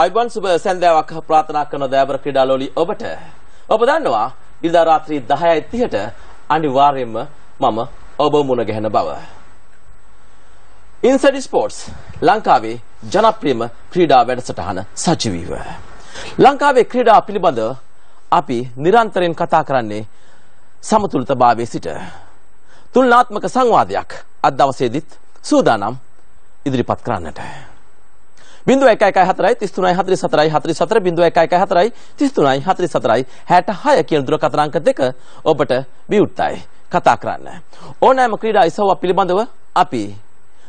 අයිබන් සුබ සැන්දෑවක් ප්‍රාථනා කරන දෑබර ක්‍රීඩාලෝලි ඔබට ඔබ දන්නවා ඉරිදා රාත්‍රී 10:30ට අනිවාර්යයෙන්ම මම ඔබ මුණ ගැහෙන බව. ඉන්සයිඩ් ස්පෝර්ට්ස් ලංකාවේ ජනප්‍රියම ක්‍රීඩා වැඩසටහන සජීවීව. ලංකාවේ ක්‍රීඩා පිළිබඳ අපි නිරන්තරයෙන් කතා කරන්නේ සමතුලිතභාවයේ සිට තුන්ලාත්මක සංවාදයක් අද දවසේදීත් සූදානම් ඉදිරිපත් කරන්නට. බිඳුව එක එකයි හතරයි තිස්තුනයි හතරි සතරයි හතරි සතර බිඳුව එක එකයි හතරයි තිස්තුනයි හතරි සතරයි හැට හය කියන දුරකථනාංක දෙක ඔබට විවෘත්තයි කතා කරන්න. ඕනෑම ක්‍රීඩා ඉසව්ව පිළිබඳව අපි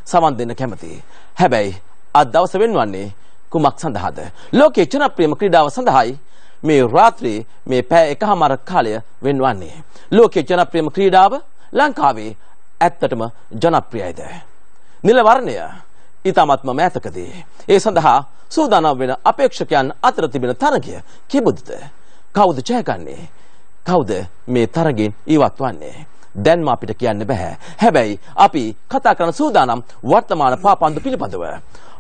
සවන් දෙන්න කැමතියි. හැබැයි අද දවස වෙනවන්නේ කුමක් සඳහාද? ලෝකයේ ජනප්‍රියම ක්‍රීඩාව සඳහායි මේ රාත්‍රියේ මේ පැය එකහමාර කාලය වෙනවන්නේ. ලෝකයේ ජනප්‍රියම ක්‍රීඩාව ලංකාවේ ඇත්තටම ජනප්‍රියයිද? නිල වර්ණය ඊ타මත්ම මෑතකදී ඒ සඳහා සූදානම් වෙන අපේක්ෂකයන් අතර තිබෙන තරගය කිබුදද කවුද ජයගන්නේ කවුද මේ තරගෙන් ඉවත් වන්නේ දැන්ම අපිට කියන්න බෑ හැබැයි අපි කතා කරන සූදානම් වර්තමාන පාපන්දු පිළිබඳව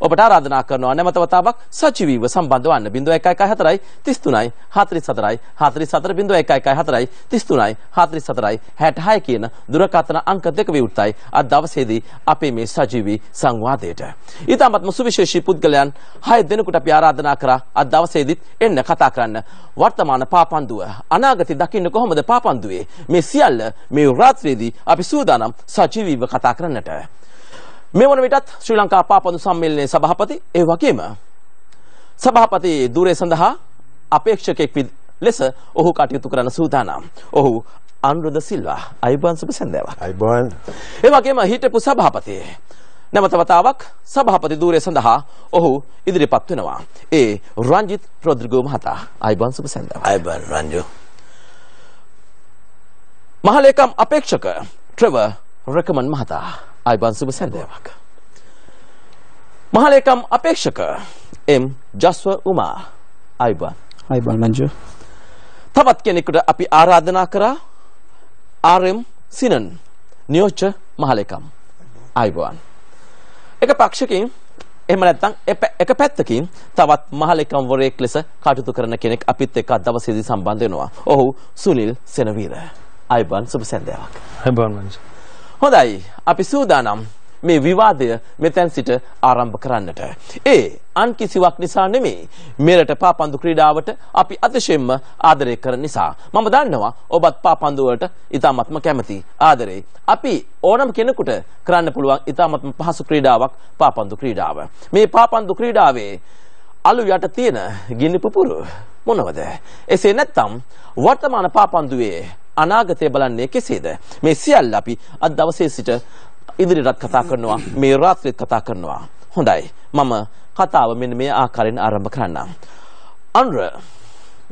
ඔබට ආරාධනා කරනවා නැමත වතාවක් සජීවීව සම්බන්ධ වන්න 0114 33යි 44යි 44 0114 33යි 44යි 66 කියන දුරකථන අංක දෙක විවෘතයි අද දවසේදී අපේ මේ සජීවී සංවාදයට. ඊටමත්ම සුවිශේෂී පුද්ගලයන් 6 දෙනෙකුට අපි ආරාධනා කරා අද දවසේදීත් එන්න කතා කරන්න. වර්තමාන පාපන්දුව අනාගතය දකින්න කොහොමද පාපන්දුවේ මේ සියල්ල මේ රාත්‍රියේදී අපි සූදානම් සජීවීව කතා කරන්නට. මේ වන විටත් ශ්‍රී ලංකා පාපන්දු සම්මේලනයේ සභාපති ඒ වගේම සභාපති ධූරය සඳහා අපේක්ෂකෙක් ලෙස ඔහු කටයුතු කරන සූදානම්. ඔහු අනුරුද සිල්වා අයිබන් සුබ සැන්දෑවක්. අයිබන්. ඒ වගේම හිටපු සභාපති නැවතවතාවක් සභාපති ධූරය සඳහා ඔහු ඉදිරිපත් වෙනවා. ඒ රංජිත් රොද්‍රිගෝ මහතා. අයිබන් සුබ සැන්දෑවක්. අයිබන් රංජු. මහලේකම් අපේක්ෂක ට්‍රෙවර් රෙකමන් මහතා. අයිබන් සුබ සැඳෑවක්. මහලේකම් අපේක්ෂක එම් ජස්ව උමා අයිබන් අයිබන් මංජු. තවත් කෙනෙකුට අපි ආරාධනා කරා ආරම් සිනන් නියෝච්ච මහලේකම් අයිබවන්. එක පක්ෂකින් එහෙම නැත්නම් එක පැත්තකින් තවත් මහලෙකම්වරයෙක් ලෙස කටයුතු කරන කෙනෙක් අපිත් එක්ක දවසේදී සම්බන්ධ වෙනවා. ඔහු සුනිල් සෙනවීර. අයබන් සුබ සැන්දෑවක්. අයබන් මංජ. හොඳයි අපි සූදානම් මේ විවාදය මෙතැන් සිට ආරම්භ කරන්නට. ඒ අන් කිසිවක් නිසා නෙමේ මෙරට පාපන්දු ක්‍රීඩාවට අපි අතිශයෙන්ම ආදරය කරන නිසා. මම දන්නවා ඔබත් පාපන්දුවට ඉතාමත්ම කැමති ආදරේ. අපි ඕනම කෙනෙකුට කරන්න පුළුවන් ඉතාමත්ම පහසු ක්‍රීඩාවක් පාපන්දු ක්‍රීඩාව. මේ පාපන්දු ක්‍රීඩාවේ අලු යට තියෙන ගිනි පුපුරු මොනවද? එසේ නැත්නම් වර්තමාන පාපන්දුවේ අනාගතය බලන්නේ කෙසේද මේ සියල්ල අපි අද දවසේ සිට ඉදිරියටත් කතා කරනවා මේ රාත්‍රියත් කතා කරනවා හොඳයි මම කතාව මෙන්න මේ ආකාරයෙන් ආරම්භ කරන්නම් අනුර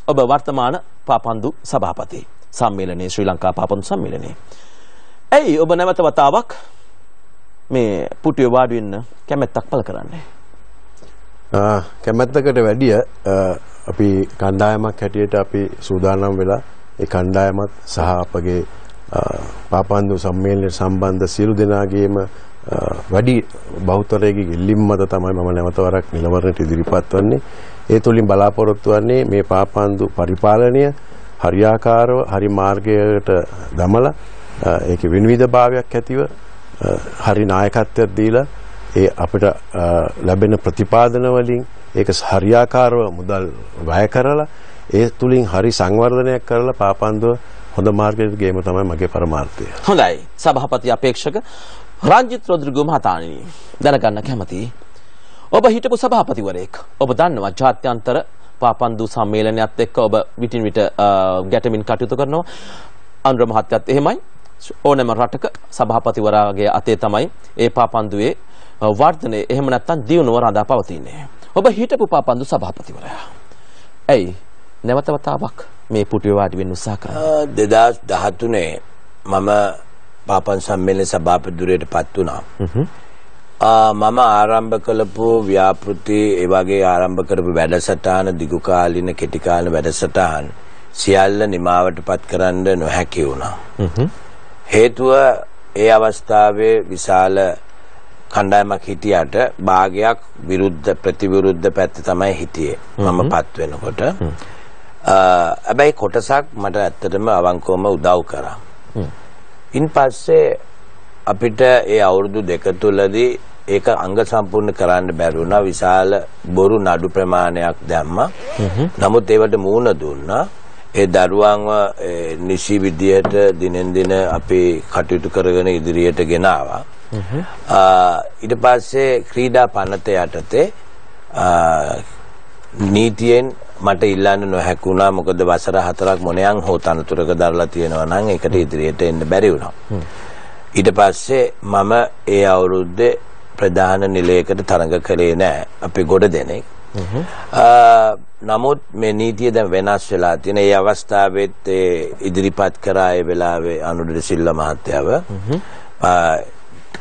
ඔබ වර්තමාන පාපන්දු සභාපති සම්මේලනයේ ශ්‍රී ලංකා පාපන්දු සම්මේලනයේ ඇයි ඔබ නැවත වතාවක් මේ පුටිය වාඩි වෙන්න කැමැත්තක් පළ කරන්නේ කැමැත්තකට වැඩිය අපි කණ්ඩායමක් හැටියට අපි සූදානම් වෙලා ඒ කණ්ඩායමත් සහ අපගේ පාපන්දු සම්මේලනයට සම්බන්ධ සියලු දෙනාගේම වැඩි බෞතරයේගේ ඉල්ලීම් මත තමයි මම නැවත වරක් නිලවරණට ඉදිරිපත් වන්නේ. ඒ තුලින් බලාපොරොත්තු වන්නේ මේ පාපන්දු පරිපාලනය හරියාකාරව හරි මාර්ගයට ගමලා ඒකේ විනිවිදභාවයක් ඇතිව හරි නායකත්වයක් දීලා ඒ අපිට ලැබෙන ප්‍රතිපාදන වලින් ඒක හරියාකාරව මුදල් වැය කරලා ඒ තුලින් හරි සංවර්ධනයක් කරලා පාපන්දුව හොඳ මාර්ගයට ගේම තමයි මගේ පරමාර්ථය. හොඳයි. සභාපති අපේක්ෂක රංජිත් රොද්රිගෝ මහතාණෙනි දැනගන්න කැමතියි. ඔබ හිටපු සභාපතිවරයෙක්. ඔබ දන්නවා ජාත්‍යන්තර පාපන්දු සම්මේලනයත් එක්ක ඔබ විටින් විට ගැටමින් කටයුතු කරනවා. අනුර මහත්තයත් එහෙමයි. ඕනෑම රටක සභාපතිවරයාගේ අතේ තමයි ඒ පාපන්දුවේ වර්ධනය එහෙම නැත්නම් දියුණුව රඳා පවතින්නේ. ඔබ හිටපු පාපන්දු සභාපතිවරයා. ඇයි නැවත වතාවක් මේ පුටුවේ වාඩි වෙන්න උත්සාහ කරනවා 2013 මම පාපන් සම්මේලන සභාපතිවරයෙක් පත් වුණා මම ආරම්භ කළපු ව්‍යාපෘති ඒ වගේ ආරම්භ කරපු වැඩසටහන දිගු කාලින කෙටි කාලින වැඩසටහන් සියල්ල නිමාවටපත් කරන්න නොහැකි වුණා හේතුව ඒ අවස්ථාවේ විශාල කණ්ඩායමක් හිටියට භාගයක් විරුද්ධ ප්‍රතිවිරුද්ධ පැත්ත තමයි හිටියේ මම පත් වෙනකොට හැබැයි කොටසක් මට ඇත්තටම අවංකවම උදව් කරා. ඉන් පස්සේ අපිට ඒ අවුරුදු දෙක තුලදී ඒක අංග සම්පූර්ණ කරන්න බැරි වුණා විශාල බොරු නඩු ප්‍රමාණයක් දැම්මා. නමුත් ඒවට මූණ දුන්නා. ඒ දරුවන්ව නිසි විදියට දිනෙන් දින අපි කටයුතු කරගෙන ඉදිරියට ගෙනාවා. ඊට පස්සේ ක්‍රීඩා පනත යටතේ නීතියෙන් මට ඉල්ලන්න නොහැකුණා මොකද වසර හතරක් මොනයන් හෝ තනතුරක දරලා තියෙනවා නම් ඒකට ඉදිරියට එන්න බැරි වුණා. ඊට පස්සේ මම ඒ අවුරුද්දේ ප්‍රධාන නිලයකට තරඟ කළේ නෑ අපි ගොඩ දෙනෙක්. නමුත් මේ නීතිය දැන් වෙනස් වෙලා තියෙන ඒ අවස්ථාවෙත් ඉදිරිපත් කරා ඒ වෙලාවේ අනුර සිල්ලා මහත්තයව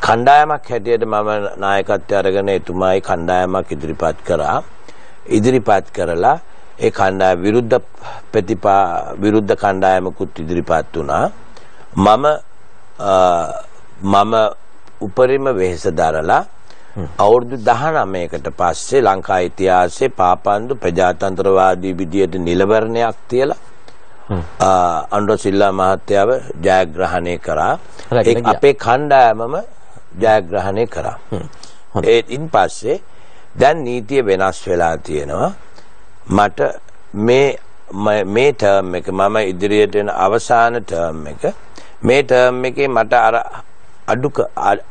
කණ්ඩායමක් හැටියට මම නායකත්වය අරගෙන එතුමායි කණ්ඩායමක් ඉදිරිපත් කරා. ඉදිරිපත් කරලා ඒ කණ්ඩායම විරුද්ධ ප්‍රතිපා විරුද්ධ කණ්ඩායමකුත් ඉදිරිපත් වුණා. මම මම උපරිම වෙහෙස දරලා අවුරුදු 19කට පස්සේ ලංකා ඉතිහාසයේ පාපන්දු ප්‍රජාතන්ත්‍රවාදී විදියට නිලවරණයක් තියලා අනුර සිල්ලා මහත්තයාව ජයග්‍රහණය කරා. අපේ කණ්ඩායමම ජයග්‍රහණය කරා. ඒත් ඉන් පස්සේ දැන් නීතිය වෙනස් වෙලා තියෙනවා. මට මේ මේ ටර්ම් එක මම ඉදිරියට එන අවසාන ටර්ම් එක මේ ටර්ම් එකේ මට අර අඩුක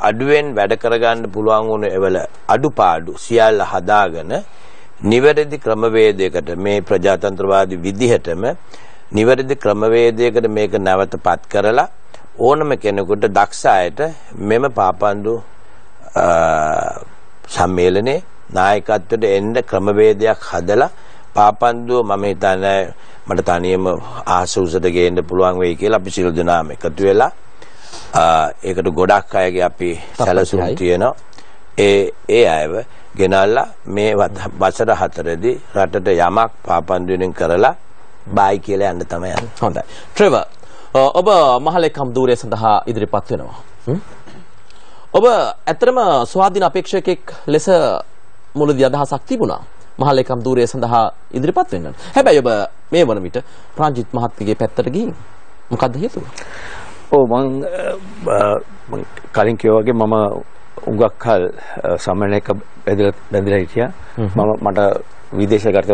අඩුවෙන් වැඩ කරගන්න පුළුවන් වුණු එවල අඩුපාඩු සියල්ල හදාගෙන නිවැරදි ක්‍රමවේදයකට මේ ප්‍රජාතන්ත්‍රවාදී විදිහටම නිවැරදි ක්‍රමවේදයකට මේක නැවතපත් කරලා ඕනම කෙනෙකුට දක්ෂ අයට මෙම පාපන්දු සම්මේලනයේ නායකත්වයට එන්න ක්‍රමවේදයක් හදලා පාපන්දුව මම හිතන්නේ මට තනියම ආස උසට ගේන්න පුළුවන් වෙයි කියලා අපි සියලු දෙනාම එකතු වෙලා ඒකට ගොඩක් අයගේ අපි සැලසුම් තියෙනවා ඒ ඒ අයව ගෙනල්ලා මේ වසර හතරේදී රටට යමක් පාපන්දුවෙන් කරලා බයි කියලා යන්න තමයි යන්නේ. හොඳයි. ට්‍රෙවර් ඔබ මහලෙකම් ධූරය සඳහා ඉදිරිපත් වෙනවා. ඔබ ඇත්තටම ස්වාධීන අපේක්ෂකෙක් ලෙස මුලදී අදහසක් තිබුණා. මහලේකම් ධූරය සඳහා ඉදිරිපත් වෙන්න. හැබැයි ඔබ මේ වන විට ප්‍රාන්ජිත් මහත්මගේ පැත්තට ගිහින් මොකද්ද හේතුව? ඔව් මං මං කලින් කිව්වා වගේ මම උඟක් කල සම්මේලනයක බැඳලා බැඳලා හිටියා. මම මට විදේශගත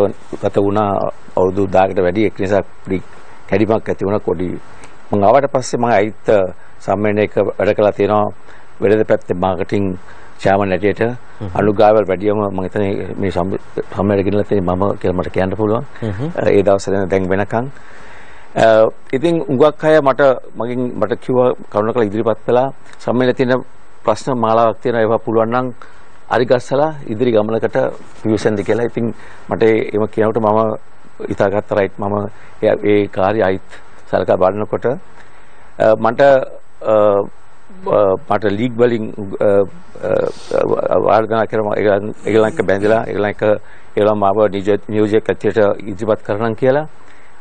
ගත වුණා අවුරුදු 10කට වැඩි ඒක නිසා කැඩිමක් ඇති වුණා කොඩි. මං ආවට පස්සේ මම අයිත් සම්මේලනයක වැඩ කළා තියෙනවා වෙළඳ පැත්තේ මාකටිං චෑමන් ඇටියට අනුගාවල් වැඩියම මම හිතන්නේ මේ සම්මේලන ගිනලා තියෙන මම කියලා මට කියන්න පුළුවන්. ඒ දවස්වල දැන් වෙනකන් ඉතින් උඟක් අය මට මගෙන් මට කිව්වා කරුණාකර ඉදිරිපත් කළා සම්මේලන තියෙන ප්‍රශ්න මාලාවක් තියෙනවා ඒවා පුළුවන් නම් අරිගස්සලා ඉදිරි ගමනකට පිවිසෙන්ද කියලා. ඉතින් මට එහෙම කියනකොට මම හිතාගත්ත රයිට් මම ඒ කාර්යයිත් සල්කා බලනකොට මට මට ලීග් වලින් ආර්ධනා කරම ඒගොල්ලන් එක්ක බැඳලා ඒගොල්ලන් එක්ක ඒගොල්ලන් මාව නියෝජක කච්චයට ඉදිරිපත් කරනම් කියලා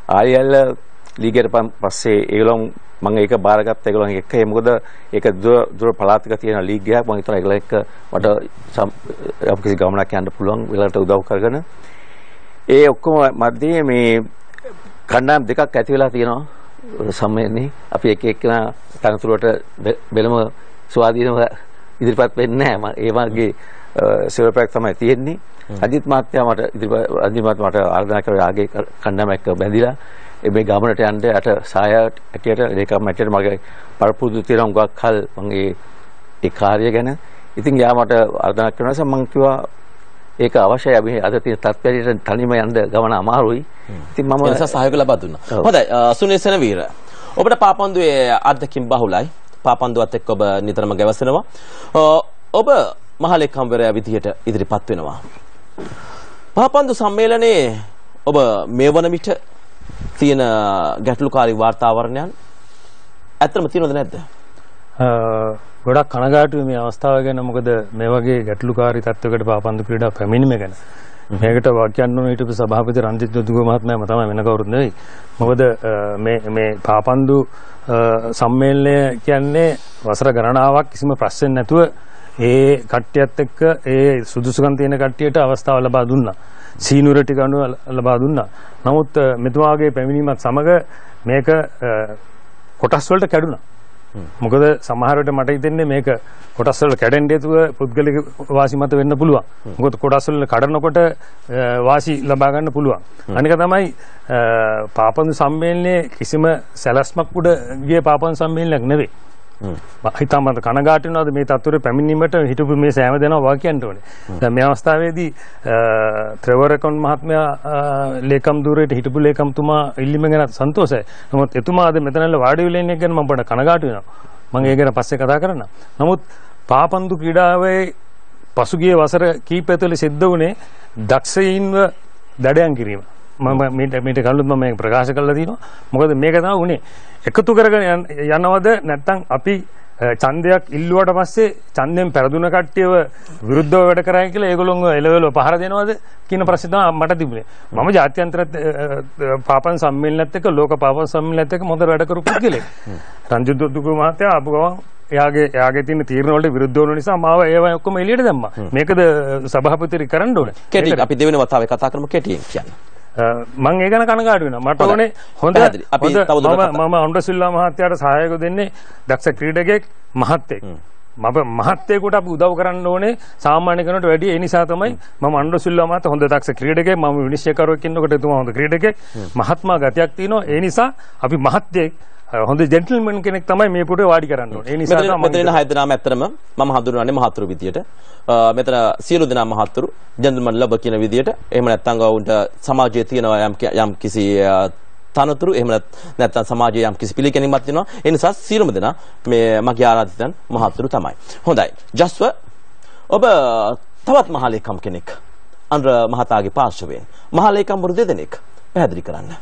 ආයෙල් ලීගයට පස්සේ ඒගොල්ලන් මම ඒක බාරගත්ත ඒගොල්ලන් එක්ක ඒ මොකද ඒක දුර දුර පළාතක තියෙන ලීග් එකක් මම හිතනවා ඒගොල්ලන් එක්ක මට අපකිසි ගමනක් යන්න පුළුවන් වෙලාවට උදව් කරගෙන ඒ ඔක්කොම මැදේ මේ කණ්ඩායම් දෙකක් ඇති වෙලා තියෙනවා සමයනේ අපි එක එක්කෙනා තනතුරට බෙලම ස්වාධීනව ඉදිරිපත් වෙන්නේ නැහැ. ඒ වගේ සේවපයක් තමයි තියෙන්නේ. අජිත් මහත්තයා මට ඉදිරිපත් අජිත් මහත්තයා මට ආරාධනා කරලා ආගේ කණ්ඩායම එක්ක බැඳිලා මේ ගමනට යන්න යට සහාය ඇටියට ඒකම ඇටියට මගේ පරපුරුදු තියෙන උගක් කල් මම ඒ කාර්ය ගැන ඉතින් යා මට ආරාධනා කරනවා මම කිව්වා ඒක අවශ්‍යයි අපි අද තියෙන තත්ත්වයට තනියම යන්න ගමන අමාරුයි. ඉතින් මම එනිසා සහයෝග ලබා දුන්නා. හොඳයි සුනේසන වීර. ඔබට පාපන්දුවේ අත්දැකීම් බහුලයි. පාපන්දුවත් එක්ක ඔබ නිතරම ගැවසෙනවා. ඔබ මහලේකම්වරයා විදිහට ඉදිරිපත් වෙනවා. පාපන්දු සම්මේලනයේ ඔබ මේ වන විට තියෙන ගැටලුකාරී වාර්තාවරණයන් ඇත්තම තියෙනවද නැද්ද? ගොඩක් කනගාටුවේ මේ අවස්ථාව ගැන මොකද මේ වගේ ගැටලුකාරී තත්වයකට පාපන්දු ක්‍රීඩා පැමිණීම ගැන මේකට වාක්‍යන්න ඕන හිටපු සභාපති රන්ජිත් දුදුග මහත්මයාම තමයි වෙන කවුරුත් නෙවෙයි මොකද මේ මේ පාපන්දු සම්මේලනය කියන්නේ වසර ගණනාවක් කිසිම ප්‍රශ්නයක් නැතුව ඒ කට්ටියත් එක්ක ඒ සුදුසුකම් තියෙන කට්ටියට අවස්ථාව ලබා දුන්නා සීනුර ටික අනුව ලබා දුන්නා නමුත් මෙතුමාගේ පැමිණීමත් සමග මේක කොටස් වලට කැඩුනා මොකද සමහරට මට හිතෙන්නේ මේක කොටස් වල කැඩෙන්න හේතුව පුද්ගලික වාසි මත වෙන්න පුළුවන්. මොකද කොටස් වල කඩනකොට වාසි ලබා ගන්න පුළුවන්. අනික තමයි පාපන් සම්මේලනයේ කිසිම සැලැස්මක් උඩ ගිය පාපන් සම්මේලනයක් නෙවෙයි. හිතාමත කනගාට වෙනවද මේ තත්ත්වරේ පැමිණීමට හිටපු මේ සෑම දෙනා වා කියන්න ඕනේ. දැන් මේ අවස්ථාවේදී ත්‍රිවර කොන් මහත්මයා ලේකම් ධූරයට හිටපු ලේකම්තුමා ඉල්ලීම ගැන සන්තෝෂයි. නමුත් එතුමා අද මෙතනල වාඩි වෙලා ඉන්න එක ගැන මම පොඩ්ඩක් කනගාට වෙනවා. මම ඒ ගැන පස්සේ කතා කරන්නම්. නමුත් පාපන්දු ක්‍රීඩාවේ පසුගිය වසර කීපය තුළ සිද්ධ වුණේ දක්ෂයින්ව දඩයන් කිරීම. මම මේට මේට කලුත් මම මේක ප්‍රකාශ කරලා තියෙනවා. මොකද මේක තමයි උනේ. එකතු කරගෙන යනවද නැත්නම් අපි ඡන්දයක් ඉල්ලුවට පස්සේ ඡන්දයෙන් පෙරදුන කට්ටියව විරුද්ධව වැඩ කරයි කියලා ඒගොල්ලොන්ව එළවලුව පහර දෙනවද කියන ප්‍රශ්නේ තමයි මට තිබුණේ. මම ජාත්‍යන්තර පාපන් සම්මේලනත් එක්ක ලෝක පාපන් සම්මේලනත් එක්ක මොකද වැඩ කරපු කියලා. රංජිත් දුක්කු මහත්තයා ආපු ගමන් එයාගේ එයාගේ තියෙන තීරණ වලට විරුද්ධ වුණ නිසා මාව ඒවා ඔක්කොම එළියට දැම්මා. මේකද සභාපතිරි කරන්න ඕනේ. කෙටි අපි දෙවෙනි වතාවේ කතා කරමු කෙටියෙන් කියන්න. මං ඒ ගැන කනගාටු වෙනවා මට ඕනේ හොඳ අපි මම හොන්ඩ සිල්වා මහත්තයාට සහායක දෙන්නේ දක්ෂ ක්‍රීඩකෙක් මහත්තෙක් මම මහත්තයෙකුට අපි උදව් කරන්න ඕනේ සාමාන්‍ය කෙනෙකුට වැඩිය ඒ නිසා තමයි මම අනුර සිල්වා මහත්තයා හොඳ දක්ෂ ක්‍රීඩකයෙක් මම විනිශ්චයකරුවෙක් ඉන්නකොට එතුමා හොඳ ක්‍රීඩකයෙක් මහත්මා ගතියක් තියෙනවා ඒ නිසා අපි මහත්තයෙක් හොඳ ජෙන්ටල්මන් කෙනෙක් තමයි මේ පුටේ වාඩි කරන්න ඕනේ. ඒ නිසා මෙතන ඉන්න හය දෙනාම ඇත්තටම මම හඳුන්වන්නේ මහතුරු විදියට. මෙතන සියලු දෙනා මහතුරු ජෙන්ටල්මන් ලබ කියන විදියට. එහෙම නැත්නම් ඔවුන්ට සමාජයේ තියෙනවා යම් යම් කිසි තනතුරු එහෙම නැත්නම් සමාජයේ යම් කිසි පිළිගැනීමක් තියෙනවා. ඒ නිසා සියලුම දෙනා මේ මගේ ආරාධිතයන් මහතුරු තමයි. හොඳයි. ජස්ව ඔබ තවත් මහලේකම් කෙනෙක් අන්ර මහතාගේ පාර්ශවයෙන් මහලේකම්වරු දෙදෙනෙක් පැහැදිලි කරන්න.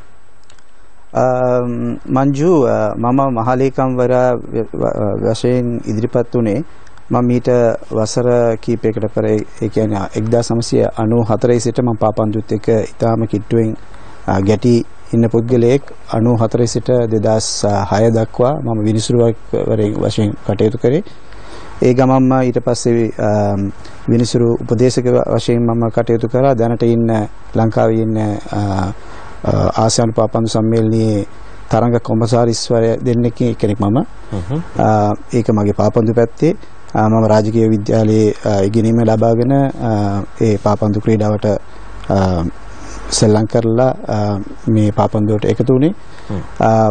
මංජු මම මහලේකම්වරයා වශයෙන් ඉදිරිපත් වුණේ මම මීට වසර කීපයකට පෙර ඒ කියන්නේ 1994 සිට මම පාපන්දුත් එක්ක ඊටාම කිට්ටුවෙන් ගැටි ඉන්න පුද්ගලයෙක් 94 සිට 2006 දක්වා මම විනිසුරුවක් වශයෙන් කටයුතු කරේ. ඒ ගමන්ම ඊට පස්සේ විනිසුරු උපදේශක වශයෙන් මම කටයුතු කරා. දැනට ඉන්න ලංකාවේ ඉන්න ආසියානු පාපන්දු සම්මේලනයේ තරඟ කොමසාරිස්වරය දෙන්නෙක් කෙනෙක් මම. ඒක මගේ පාපන්දු පැත්තේ මම රාජකීය විද්‍යාලයේ ඉගෙනීම ලබාගෙන ඒ පාපන්දු ක්‍රීඩාවට සෙල්ලම් කරලා මේ පාපන්දුවට එකතු වුණේ.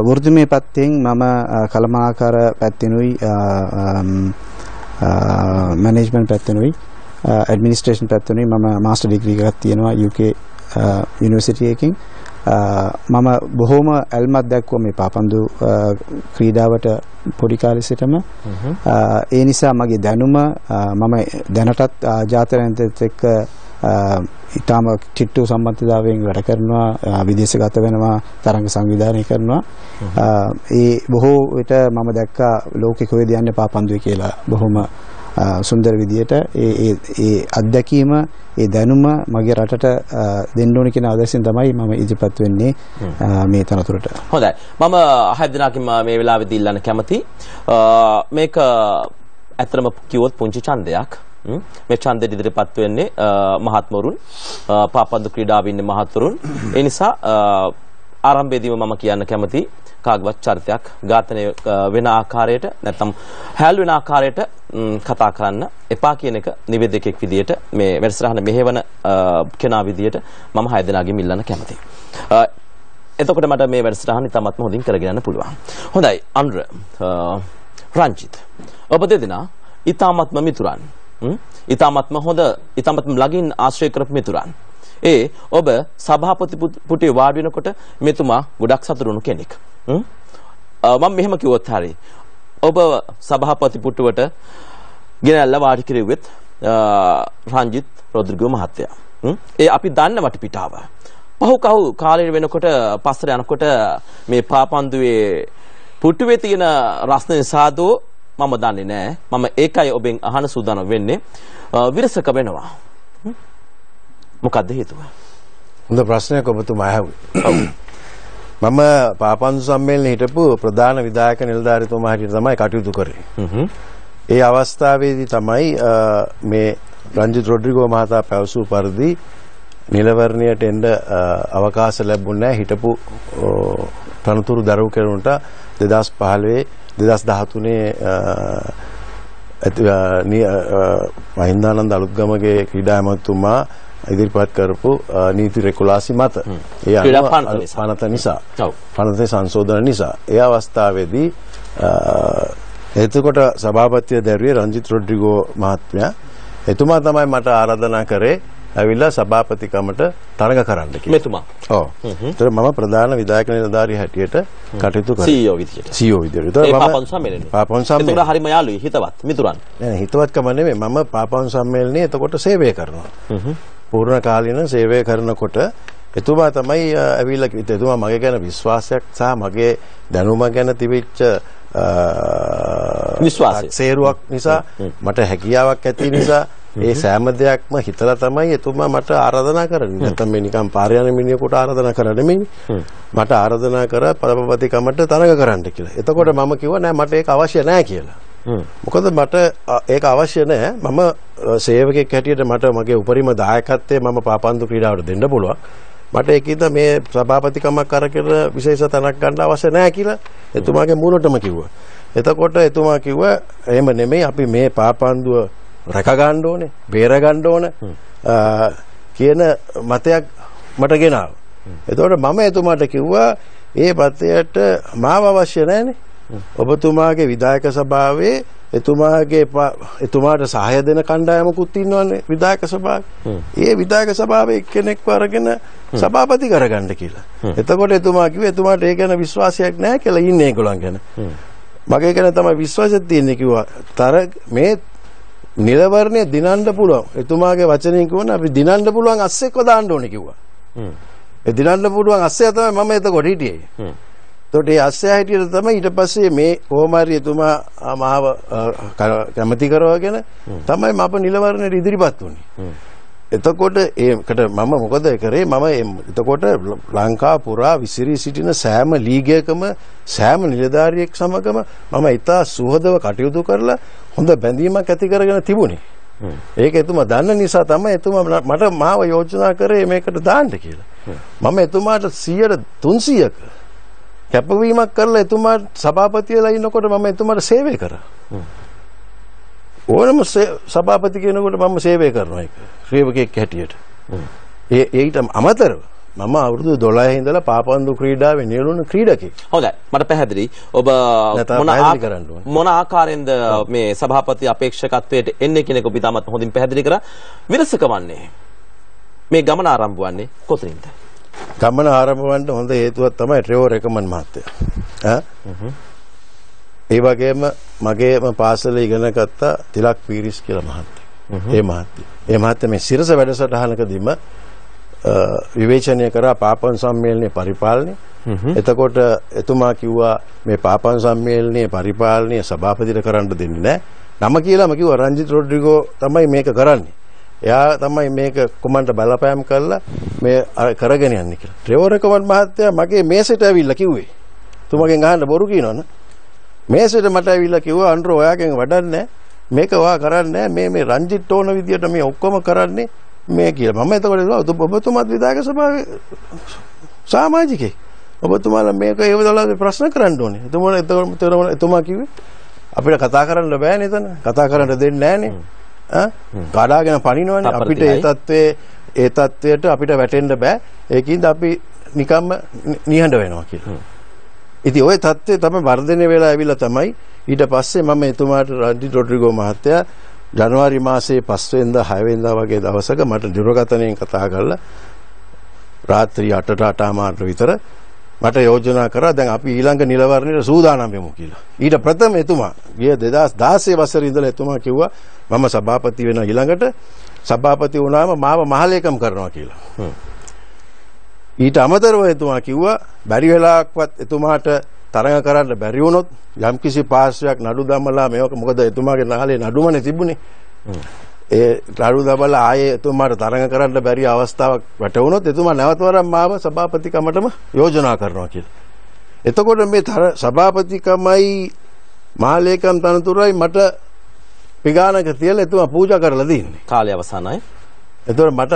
වෘත්තිමය පැත්තෙන් මම කළමනාකාර පැත්තෙනුයි මැනේජ්මන්ට් පැත්තෙනුයි ඇඩමිනිස්ට්‍රේෂන් පැත්තෙනුයි මම මාස්ටර් ඩිග්‍රී එකක් තියෙනවා UK යුනිවර්සිටි එකකින්. මම බොහොම ඇල්මත් දැක්වුවා මේ පාපන්දු ක්‍රීඩාවට පොඩි කාලේ සිටම ඒ නිසා මගේ දැනුම මම දැනටත් ජාතරයන්තත් එක්ක ඊටාම චිට්ටු සම්බන්ධතාවයෙන් වැඩ කරනවා විදේශගත වෙනවා තරංග සංවිධානය කරනවා ඒ බොහෝ විට මම දැක්කා ලෝකේ කොහෙද යන්නේ පාපන්දුයි කියලා බොහොම සුන්දර විදියට ඒ ඒ ඒ අත්දැකීම ඒ දැනුම මගේ රටට දෙන්න ඕන කියන අදහසින් තමයි මම ඉදිරිපත් වෙන්නේ මේ තනතුරට. හොඳයි. මම හැදනාකින් මේ වෙලාවේදී ඉල්ලන්න කැමති මේක ඇත්තම කිව්වොත් පුංචි ඡන්දයක්. මේ ඡන්දෙ ඉදිරිපත් වෙන්නේ මහත්මරුන් පාපන්දු ක්‍රීඩාවින් මහත්මරුන්. ඒ නිසා ආරම්භයේදීම මම කියන්න කැමති කාගවත් චරිතයක් ඝාතනය වෙන ආකාරයට නැත්නම් හැල් වෙන ආකාරයට කතා කරන්න එපා කියන එක නිවේදකෙක් විදියට මේ වැඩසටහන මෙහෙවන කෙනා විදියට මම හය දෙනාගෙන් ඉල්ලන්න කැමතියි. එතකොට මට මේ වැඩසටහන ඉතාමත්ම හොඳින් කරගෙන යන්න පුළුවන්. හොඳයි අනුර රංජිත් ඔබ දෙදෙනා ඉතාමත්ම මිතුරන්. ඉතාමත්ම හොඳ ඉතාමත්ම ළඟින් ආශ්‍රය කරපු මිතුරන්. ඒ ඔබ සභාපති පුටේ වාඩි වෙනකොට මෙතුමා ගොඩක් සතුටුණු කෙනෙක්. මම මෙහෙම කිව්වොත් හරි. ඔබ සභාපති පුටුවට ගෙනල්ලා වාඩි කෙරුවෙත් රංජිත් රොද්‍රිගෝ මහත්තයා. ඒ අපි දන්න වටපිටාව. පහු කහු කාලේ වෙනකොට පස්සට යනකොට මේ පාපන්දුවේ පුටුවේ තියෙන රස්නේ සාදෝ මම දන්නේ නෑ. මම ඒකයි ඔබෙන් අහන සූදානම් වෙන්නේ. විරසක වෙනවා. මොකක්ද හේතුව? හොඳ ප්‍රශ්නයක් ඔබතුමා අහුවේ. මම පාපන්දු සම්මේලනේ හිටපු ප්‍රධාන විධායක නිලධාරීතුමා හැටියට තමයි කටයුතු කරේ. ඒ අවස්ථාවේදී තමයි මේ රංජිත් රොඩ්රිගෝ මහතා පැවසූ පරිදි නිලවරණයට එන්න අවකාශ ලැබුණේ නැහැ හිටපු තනතුරු දරුව කෙරුණට 2015 2013 මහින්දානන්ද අලුත්ගමගේ ක්‍රීඩා ඇමතුමා ඉදිරිපත් කරපු නීති රෙකුලාසි මත ඒ පනත නිසා පනතේ සංශෝධන නිසා ඒ අවස්ථාවේදී එතකොට සභාපතිය දැරුවේ රංජිත් රොඩ්ඩිගෝ මහත්මයා එතුමා තමයි මට ආරාධනා කරේ ඇවිල්ලා සභාපතිකමට තරඟ කරන්න කියලා. මෙතුමා. ඔව්. ඒතර මම ප්‍රධාන විධායක නිලධාරී හැටියට කටයුතු කරා. CEO විදියට. CEO විදියට. ඒතර මම පාපන් සම්මේලනේ. පාපන් සම්මේලනේ. ඒතර හරිම යාළුයි හිතවත් මිතුරන්. නෑ හිතවත්කම නෙමෙයි මම පාපන් සම්මේලනේ එතකොට සේවය කරනවා. පූර්ණ කාලීන සේවය කරනකොට එතුමා තමයි ඇවිල්ලා එතුමා මගේ ගැන විශ්වාසයක් සහ මගේ දැනුම ගැන තිබිච්ච විශ්වාසය සේරුවක් නිසා මට හැකියාවක් ඇති නිසා ඒ සෑම දෙයක්ම හිතලා තමයි එතුමා මට ආරාධනා කරන්නේ. නැත්නම් මේ නිකන් පාරයන් මිනිහෙකුට ආරාධනා කරා නෙමෙයි. මට ආරාධනා කරා පළපපතිකමට තරඟ කරන්න කියලා. එතකොට මම කිව්වා නෑ මට ඒක අවශ්‍ය නෑ කියලා. මොකද මට ඒක අවශ්‍ය නැහැ. මම සේවකෙක් හැටියට මට මගේ උපරිම දායකත්වය මම පාපන්දු ක්‍රීඩාවට දෙන්න පුළුවන්. මට ඒකින්ද මේ සභාපතිකමක් කරකර විශේෂ තැනක් ගන්න අවශ්‍ය නැහැ කියලා එතුමාගේ මූණටම කිව්වා. එතකොට එතුමා කිව්වා එහෙම නෙමෙයි අපි මේ පාපන්දුව රැක ගන්න ඕනේ, බේර ගන්න ඕනේ කියන මතයක් මට ගෙනාවා. එතකොට මම එතුමාට කිව්වා ඒ පත්‍යයට මාව අවශ්‍ය නැහැනේ. ඔබතුමාගේ විධායක සභාවේ එතුමාගේ එතුමාට සහය දෙන කණ්ඩායමකුත් ඉන්නවනේ විධායක සභාවේ. ඒ විධායක සභාවේ එක්කෙනෙක්ව අරගෙන සභාපති කරගන්න කියලා. එතකොට එතුමා කිව්වේ එතුමාට ඒ ගැන විශ්වාසයක් නැහැ කියලා ඉන්නේ ඒගොල්ලන් ගැන. මගේ ගැන තමයි විශ්වාසය තියෙන්නේ කිව්වා. තර මේ නිලවරණය දිනන්න පුළුවන්. එතුමාගේ වචනයෙන් කිව්වොත් අපි දිනන්න පුළුවන් අස්සෙක්ව දාන්න ඕනේ කිව්වා. ඒ දිනන්න පුළුවන් අස්සය තමයි මම එතකොට හිටියේ. එතකොට ඒ අස්සය හැටියට තමයි ඊට පස්සේ මේ කොහොමාරි එතුමා මාව කැමති කරවගෙන තමයි මම නිලවරණයට ඉදිරිපත් වුණේ. එතකොට ඒකට මම මොකද කරේ මම එතකොට ලංකා පුරා විසිරී සිටින සෑම ලීගයකම සෑම නිලධාරියෙක් සමගම මම ඉතා සුහදව කටයුතු කරලා හොඳ බැඳීමක් ඇති කරගෙන තිබුණේ. ඒක එතුමා දන්න නිසා තමයි එතුමා මට මාව යෝජනා කරේ මේකට දාන්න කියලා. මම එතුමාට 100 300ක කැපවීමක් කරලා එතුමා සභාපති වෙලා ඉන්නකොට මම එතුමාට සේවය කරා. ඕනම සභාපති කෙනෙකුට මම සේවය කරනවා ඒක. ශ්‍රේවකෙක් හැටියට. ඒ ඊට අමතරව මම අවුරුදු 12 ඉඳලා පාපන්දු ක්‍රීඩාවේ නියුණු ක්‍රීඩකෙක්. හොඳයි. මට පැහැදිලි. ඔබ මොන මොන ආකාරයෙන්ද මේ සභාපති අපේක්ෂකත්වයට එන්නේ කියන එක ඔබ ඉතාමත් හොඳින් පැහැදිලි කරා. විරසකවන්නේ මේ ගමන ආරම්භ වන්නේ කොතනින්ද? ගමන ආරම්භ වන්න හොඳ හේතුවක් තමයි ට්‍රෙවෝ රෙකමන් මහත්තයා. ඈ ඒ වගේම මගේම පාසල ඉගෙන ගත්ත තිලක් පීරිස් කියලා මහත්තයා. ඒ මහත්තයා. ඒ මහත්තයා මේ සිරස වැඩසටහනකදීම විවේචනය කරා පාපන් සම්මේලනයේ පරිපාලනය. එතකොට එතුමා කිව්වා මේ පාපන් සම්මේලනයේ පරිපාලනය සභාපතිට කරන්න දෙන්නේ නැහැ. නම කියලාම කිව්වා රංජිත් රොඩ්රිගෝ තමයි මේක කරන්නේ. එයා තමයි මේක කොමන්ට බලපෑම් කරලා මේ කරගෙන යන්නේ කියලා. ට්‍රෙවර් කොමන් මහත්තයා මගේ මේසෙට ඇවිල්ලා කිව්වේ. තුමගෙන් අහන්න බොරු කියනවනේ. මේසෙට මට ඇවිල්ලා කිව්වා අන්රෝ ඔයාගෙන් වැඩන්නේ මේක ඔයා කරන්නේ මේ මේ රංජිත් ඕන විදියට මේ ඔක්කොම කරන්නේ මේ කියලා. මම එතකොට ඔබතුමාත් විධායක සභාවේ සමාජිකයෙක්. ඔබතුමාලා මේක ඒව දාලා ප්‍රශ්න කරන්න ඕනේ. එතකොට එතකොට එතුමා කිව්වේ අපිට කතා කරන්න බෑනේ එතන. කතා කරන්න දෙන්නේ නෑනේ. ගඩාගෙන පනිනවනේ අපිට ඒ தત્ත්වයේ ඒ தત્ත්වයට අපිට වැටෙන්න බෑ. ඒකින්ද අපි නිකම්ම නිහඬ වෙනවා කියලා. ඉතින් ওই தત્ත්වය තමයි වර්ධනය වෙලා ඇවිල්ලා තමයි ඊට පස්සේ මම එතුමාට රන්දි රොඩ්‍රිගෝ මහත්තයා ජනවාරි මාසයේ 5 වෙනිදා 6 වෙනිදා වගේ දවසක මට දුරකථනයෙන් කතා කරලා රාත්‍රී 8ට 8:00 විතර මට යෝජනා කරා දැන් අපි ඊළඟ නිලවරණයට සූදානම් වෙමු කියලා. ඊට ප්‍රථම එතුමා ගිය 2016 වසරේ ඉඳලා එතුමා කිව්වා මම සභාපති වෙන ඊළඟට සභාපති වුණාම මාව මහලේකම් කරනවා කියලා. ඊට අමතරව එතුමා කිව්වා බැරි වෙලාවක්වත් එතුමාට තරඟ කරන්න බැරි වුණොත් යම්කිසි පාර්ශ්වයක් නඩු දමලා මේක මොකද එතුමාගේ නහලේ නඩුමනේ තිබුණේ. ඒ රණුදා බල ආයේ එතුමාට තරඟ කරන්න බැරි අවස්ථාවක් වැටුණොත් එතුමා නැවත වරක් මාව සභාපතිකමටම යෝජනා කරනවා කියලා. එතකොට මේ සභාපතිකමයි මහලේකම් තනතුරයි මට පිගානක තියලා එතුමා පූජා කරලා දෙන්නේ. කාලය අවසానයි. එතකොට මට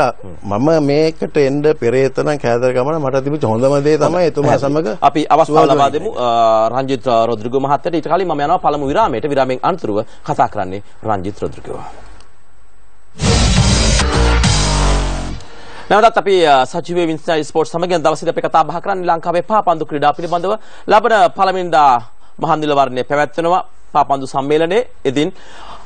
මම මේකට එන්න පෙරේතන කෑදර ගමන මට තිබිච්ච හොඳම දේ තමයි එතුමා සමග අපි අවස්ථාව ලබා දෙමු රංජිත් රොද්‍රිගෝ මහත්තයාට ඊට කලින් මම යනවා පළමු විරාමයට විරාමයෙන් අනතුරුව කතා කරන්නේ රංජිත් රොද්‍රිගෝ නැවතත් අපි සජීවී වින්සයි ස්පෝර්ට්ස් සමගින් දවසේ අපි කතා බහ කරන්නේ ලංකාවේ පාපන්දු ක්‍රීඩා පිළිබඳව ලබන පළවෙනිදා මහන්දිල වර්ණයේ පැවැත්වෙනවා පාපන්දු සම්මේලනයේ. ඉතින්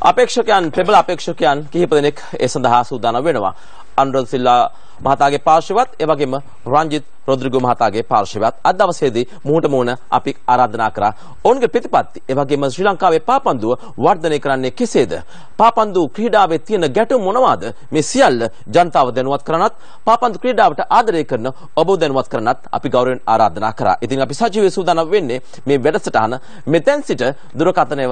අපේක්ෂකයන් ප්‍රබල අපේක්ෂකයන් කිහිප දෙනෙක් ඒ සඳහා සූදානම් වෙනවා. අනුරන් සිල්ලා මහතාගේ පාර්ශවත් ඒ වගේම රංජිත් රොද්‍රිගෝ මහතාගේ පාර්ශවත් අද දවසේදී මුහුණට මුහුණ අපි ආරාධනා කරා ඔවුන්ගේ ප්‍රතිපත්ති ඒ වගේම ශ්‍රී ලංකාවේ පාපන්දුව වර්ධනය කරන්නේ කෙසේද පාපන්දු ක්‍රීඩාවේ තියෙන ගැටුම් මොනවාද මේ සියල්ල ජනතාව දැනුවත් කරනත් පාපන්දු ක්‍රීඩාවට ආදරය කරන ඔබ දැනුවත් කරනත් අපි ගෞරවයෙන් ආරාධනා කරා ඉතින් අපි සජීවී සූදානම් වෙන්නේ මේ වැඩසටහන මෙතෙන් සිට දුරකථනය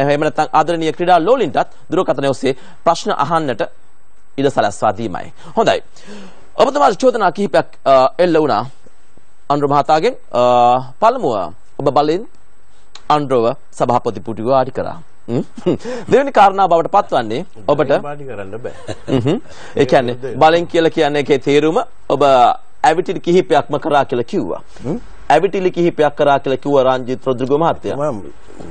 එහෙම නැත්නම් ආදරණීය ක්‍රීඩා ලෝලින්ටත් දුරකථනය ඔස්සේ ප්‍රශ්න අහන්නට ඉඩ සලස්වා දීමයි. හොඳයි. ඔබතුමාට චෝදනා කිහිපයක් එල්ල වුණා අනුර මහතාගෙන්. පළමුව ඔබ බලෙන් අනුරව සභාපති පුටුව ආඩි කරා. දෙවෙනි කාරණා බවට පත්වන්නේ ඔබට පාටි කරන්න බෑ. ඒ කියන්නේ බලෙන් කියලා කියන්නේ ඒකේ තේරුම ඔබ ඇවිටිලි කිහිපයක්ම කරා කියලා කිව්වා. ඇවිටිලි කිහිපයක් කරා කියලා කිව්ව රංජිත් රොද්‍රිගෝ මහත්තයා. මම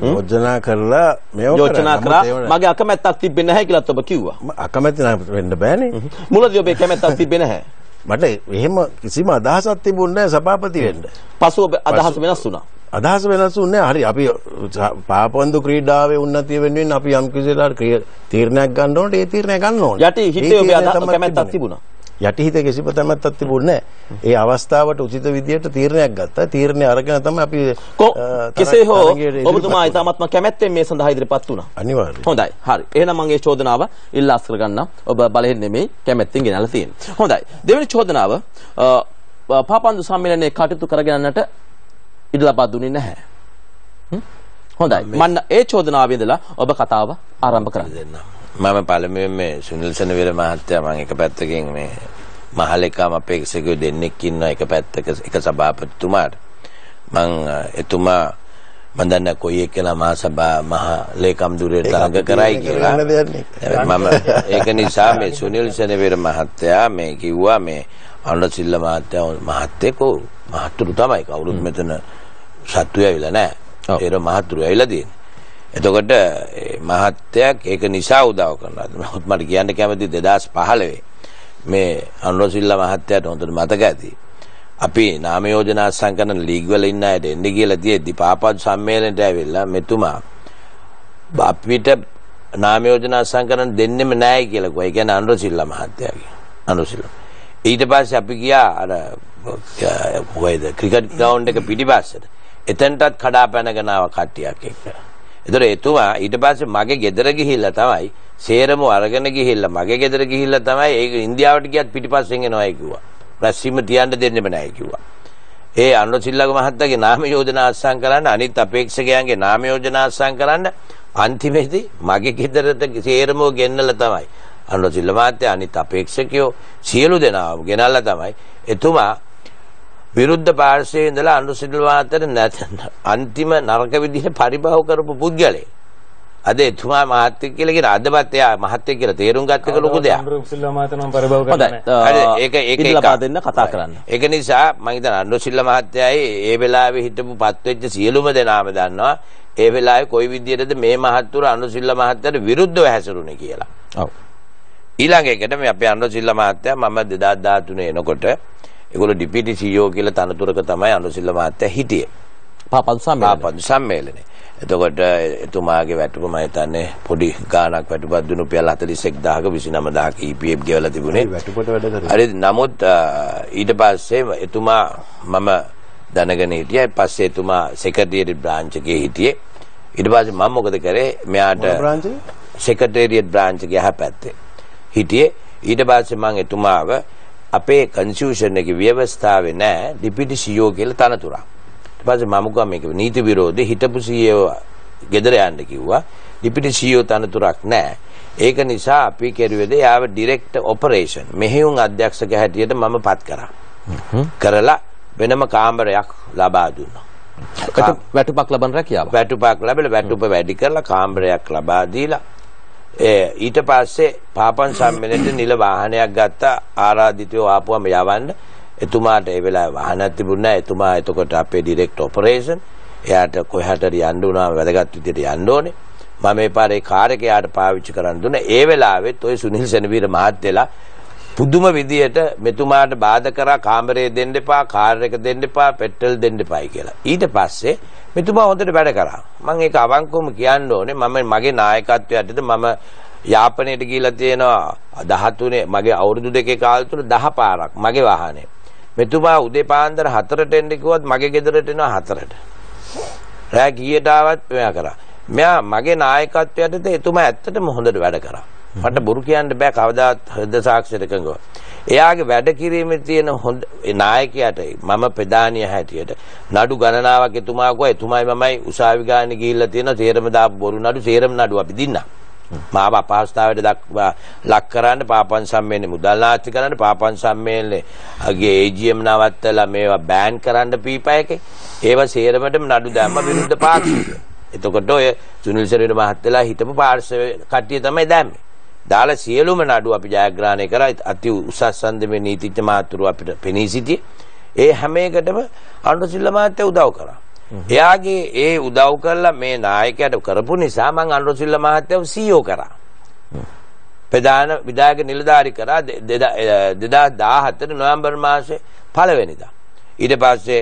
යෝජනා කරලා මේව යෝජනා කරා මගේ අකමැත්තක් තිබෙන්නේ නැහැ කියලාත් ඔබ කිව්වා. අකමැති වෙන්න බෑනේ. මුලදී ඔබේ කැමැත්තක් තිබෙන්නේ නැහැ. මට එහෙම කිසිම අදහසක් තිබුණේ නැහැ සභාපති වෙන්න. පසු ඔබ අදහස වෙනස් වුණා. අදහස වෙනස් වුණේ හරි අපි පාපන්දු ක්‍රීඩාවේ උන්නතිය වෙනුවෙන් අපි යම් කිසි තීරණයක් ගන්න ඕනට ඒ තීරණය ගන්න ඕනේ. යටි හිතේ ඔබ කැමැත්තක් තිබුණා. යටිහිත කිසිම තැනක් තිබුණේ නැහැ. ඒ අවස්ථාවට උචිත විදියට තීරණයක් ගත්තා. තීරණය අරගෙන තමයි අපි කෙසේ හෝ ඔබතුමා ඊටමත්ම කැමැත්තෙන් මේ සඳහා ඉදිරිපත් වුණා. අනිවාර්යයෙන්. හොඳයි. හරි. එහෙනම් මගේ චෝදනාව ඉල්ලාස් කරගන්නම්. ඔබ බලෙන් නෙමෙයි කැමැත්තෙන් ගෙනල්ලා තියෙන්නේ. හොඳයි. දෙවෙනි චෝදනාව පාපන්දු සම්මේලනයේ කටයුතු කරගෙනන්නට ඉඩ ලබා දුන්නේ නැහැ. හොඳයි. මන්න ඒ චෝදනාවේ ඉඳලා ඔබ කතාව ආරම්භ කරන්න. මම පළමුවෙන් මේ සුනිල් සනවිර මහත්තයා මම එක පැත්තකින් මේ මහලෙකම අපේක්ෂකයෝ දෙන්නෙක් ඉන්නවා එක පැත්තක එක සභාපතිතුමාට මං එතුමා මම දන්නේ කොයි එකලා මහ සභා මහ ලේකම් දුරේට ළඟ කරයි කියලා මම ඒක නිසා මේ සුනිල් සනවිර මහත්තයා මේ කිව්වා මේ අනුරසිල්ල මහත්තයා මහත්තයකෝ මහතුරු තමයි කවුරුත් මෙතන සත්තු ඇවිල්ලා නැහැ ඒර මහතුරු ඇවිල්ලා තියෙන්නේ එතකොට මහත්තයක් ඒක නිසා උදව් කරනවා. නමුත් මට කියන්න කැමති 2015 මේ අනුරසිල්ලා මහත්තයාට හොඳට මතක ඇති. අපි නාම යෝජනා සංකලන ලීග් වල ඉන්න අයට එන්න කියලා තියෙද්දි පාපත් සම්මේලනයට ඇවිල්ලා මෙතුමා අපිට නාම යෝජනා සංකලන දෙන්නෙම නැහැ කියලා කිව්වා. ඒ කියන්නේ අනුරසිල්ලා මහත්තයාගේ. අනුරසිල්ලා. ඊට පස්සේ අපි ගියා අර කොහෙද ක්‍රිකට් ග්‍රවුන්ඩ් එක පිටිපස්සට. එතනටත් කඩා පැනගෙන ආව කට්ටියක් එක්ක. ඒතර එතුමා ඊට පස්සේ මගේ ගෙදර ගිහිල්ලා තමයි සේරම අරගෙන ගිහිල්ලා මගේ ගෙදර ගිහිල්ලා තමයි ඒක ඉන්දියාවට ගියත් පිටිපස්සෙන් එනවායි කිව්වා. රැස්වීම තියන්න දෙන්නෙම නැහැ කිව්වා. ඒ අනුසිල්ලක මහත්තයාගේ නාම යෝජනා අත්සන් කරන්න අනිත් අපේක්ෂකයන්ගේ නාම යෝජනා අත්සන් කරන්න අන්තිමේදී මගේ ගෙදරට සේරමෝ ගෙන්නලා තමයි අනුසිල්ල මහත්තයා අනිත් අපේක්ෂකයෝ සියලු දෙනාම ගෙනල්ලා තමයි එතුමා විරුද්ධ පාර්ශවයේ ඉඳලා අනුසිල්වා අතර නැත අන්තිම නරක විදිහට පරිභව කරපු පුද්ගලෙක් අද එතුමා මහත්ය කියලා කියන අදවත් එයා මහත්ය කියලා තේරුම් ගත්තක ලොකු දෙයක්. අනුරුම් සිල්වා මහත්මයා පරිභව කරන්නේ. ඒක ඒක ලබා දෙන්න කතා කරන්න. ඒක නිසා මම හිතන අනුරුම් සිල්වා මහත්යයි ඒ වෙලාවේ හිටපු පත් වෙච්ච සියලුම දෙනාම දන්නවා ඒ වෙලාවේ කොයි විදියටද මේ මහත්තුරු අනුසිල්ලා මහත්තයාට විරුද්ධව හැසිරුනේ කියලා. ඔව්. ඊළඟ එකට මේ අපේ අනුරුම් සිල්වා මහත්තයා මම 2013 එනකොට ඒගොල්ලෝ ඩිපිටි සීඊෝ කියලා තනතුරක තමයි අනුසිල්ල මහත්තයා හිටියේ. පාපන්දු සම්මේලනේ. පාපන්දු සම්මේලනේ. එතකොට එතුමාගේ වැටුප මම හිතන්නේ පොඩි ගාණක් වැටුපක් දුන්නු රුපියල් 41000ක 29000ක EPF ගෙවලා තිබුණේ. වැටුපට වැඩ කරා. හරි නමුත් ඊට පස්සේ එතුමා මම දැනගෙන හිටියා. පස්සේ එතුමා සෙක්‍රටරියට් බ්‍රාන්ච් එකේ හිටියේ. ඊට පස්සේ මම මොකද කරේ? මෙයාට සෙක්‍රටරියට් බ්‍රාන්ච් එක යහපැත්තේ හිටියේ. ඊට පස්සේ මම එතුමාව අපේ කන්සියෂන් එක ව්‍යවස්ථාව නෑ ඩිපිටි සියෝ කියල තනතුරා පස මමුකම එක නීති විරෝධ හිටපු සියෝ ගෙදර යන්න කිව්වා ඩිපිටි සියෝ තනතුරක් නෑ ඒක නිසා අපි කෙරුවේද යාව ඩිරෙක්ට ඔපරේෂන් මෙහෙවුම් අධ්‍යක්ෂක හැටියට මම පත් කරා කරලා වෙනම කාමරයක් ලබා දුන්නා වැටුපක් ලබන රැකියාව වැටුපක් ලැබල වැටුප වැඩි කරලා කාමරයක් ලබා දීලා ඊට පස්සේ පාපන් සම්මෙලෙට නිල වාහනයක් ගත්ත ආරාධිතයෝ ආපුවම යවන්න එතුමාට ඒ වෙලාවේ වාහනයක් තිබුණා එතුමා එතකොට අපේ ඩිරෙක්ට් ඔපරේෂන් එයාට කොහට හරි යන්න උනාම වැදගත් විදියට යන්න ඕනේ මම මේ පාරේ කාර් එක එයාට පාවිච්චි කරන් දුන්නා ඒ වෙලාවෙත් ওই සුනිල් සෙනවිර මහත්තයලා පුදුම විදියට මෙතුමාට බාධා කරා කාමරේ දෙන්න එපා, කාර් එක දෙන්න එපා, පෙට්‍රල් දෙන්න එපායි කියලා. ඊට පස්සේ මෙතුමා හොඳට වැඩ කරා. මම ඒක අවංකවම කියන්න ඕනේ. මම මගේ නායකත්වයටද මම යාපනයට ගිහිලා තියෙනවා 13 මගේ අවුරුදු දෙකේ කාලය තුල 10 පාරක් මගේ වාහනේ. මෙතුමා උදේ පාන්දර 4ට එන්න කිව්වත් මගේ ගෙදරට එනවා 4ට. රෑ ගියට ආවත් මෙයා කරා. මෙයා මගේ නායකත්වයටද එතුමා ඇත්තටම හොඳට වැඩ කරා. මට බොරු කියන්න බෑ කවදාත් හෘද සාක්ෂරකඟව. එයාගේ වැඩ කිරීමේ තියෙන හොඳ නායකයාට මම ප්‍රධානිය හැටියට නඩු ගණනාවක් එතුමා ගියා එතුමායි මමයි උසාවි ගානේ ගිහිල්ලා තියෙන තේරම දාපු බොරු නඩු තේරම නඩු අපි දින්න. මාව අපහසුතාවයට දක්වා ලක් කරන්න පාපන් සම්මේලනේ මුදල් නාස්ති කරන්න පාපන් සම්මේලනේ අගේ AGM නවත්තලා මේවා බෑන් කරන්න පීපා එකේ ඒවා සේරමටම නඩු දැම්ම විරුද්ධ පාර්ශ්වය. එතකොට ඔය සුනිල් සරීර මහත්තයලා හිටපු පාර්ශ්ව කට්ටිය තමයි දැම්මේ. දාලා සියලුම නඩු අපි ජයග්‍රහණය කරා අති උසස් සන්දමේ නීතිඥ මාතුරු අපිට පෙනී සිටියේ ඒ හැම එකටම අනුරසිල්ල මහත්තයා උදව් කරා එයාගේ ඒ උදව් කරලා මේ නායකයාට කරපු නිසා මම අනුරසිල්ල මහත්තයාව සීයෝ e කරා ප්‍රධාන විධායක නිලධාරි කරා 2017 නොවැම්බර් මාසේ පළවෙනිදා ඊට පස්සේ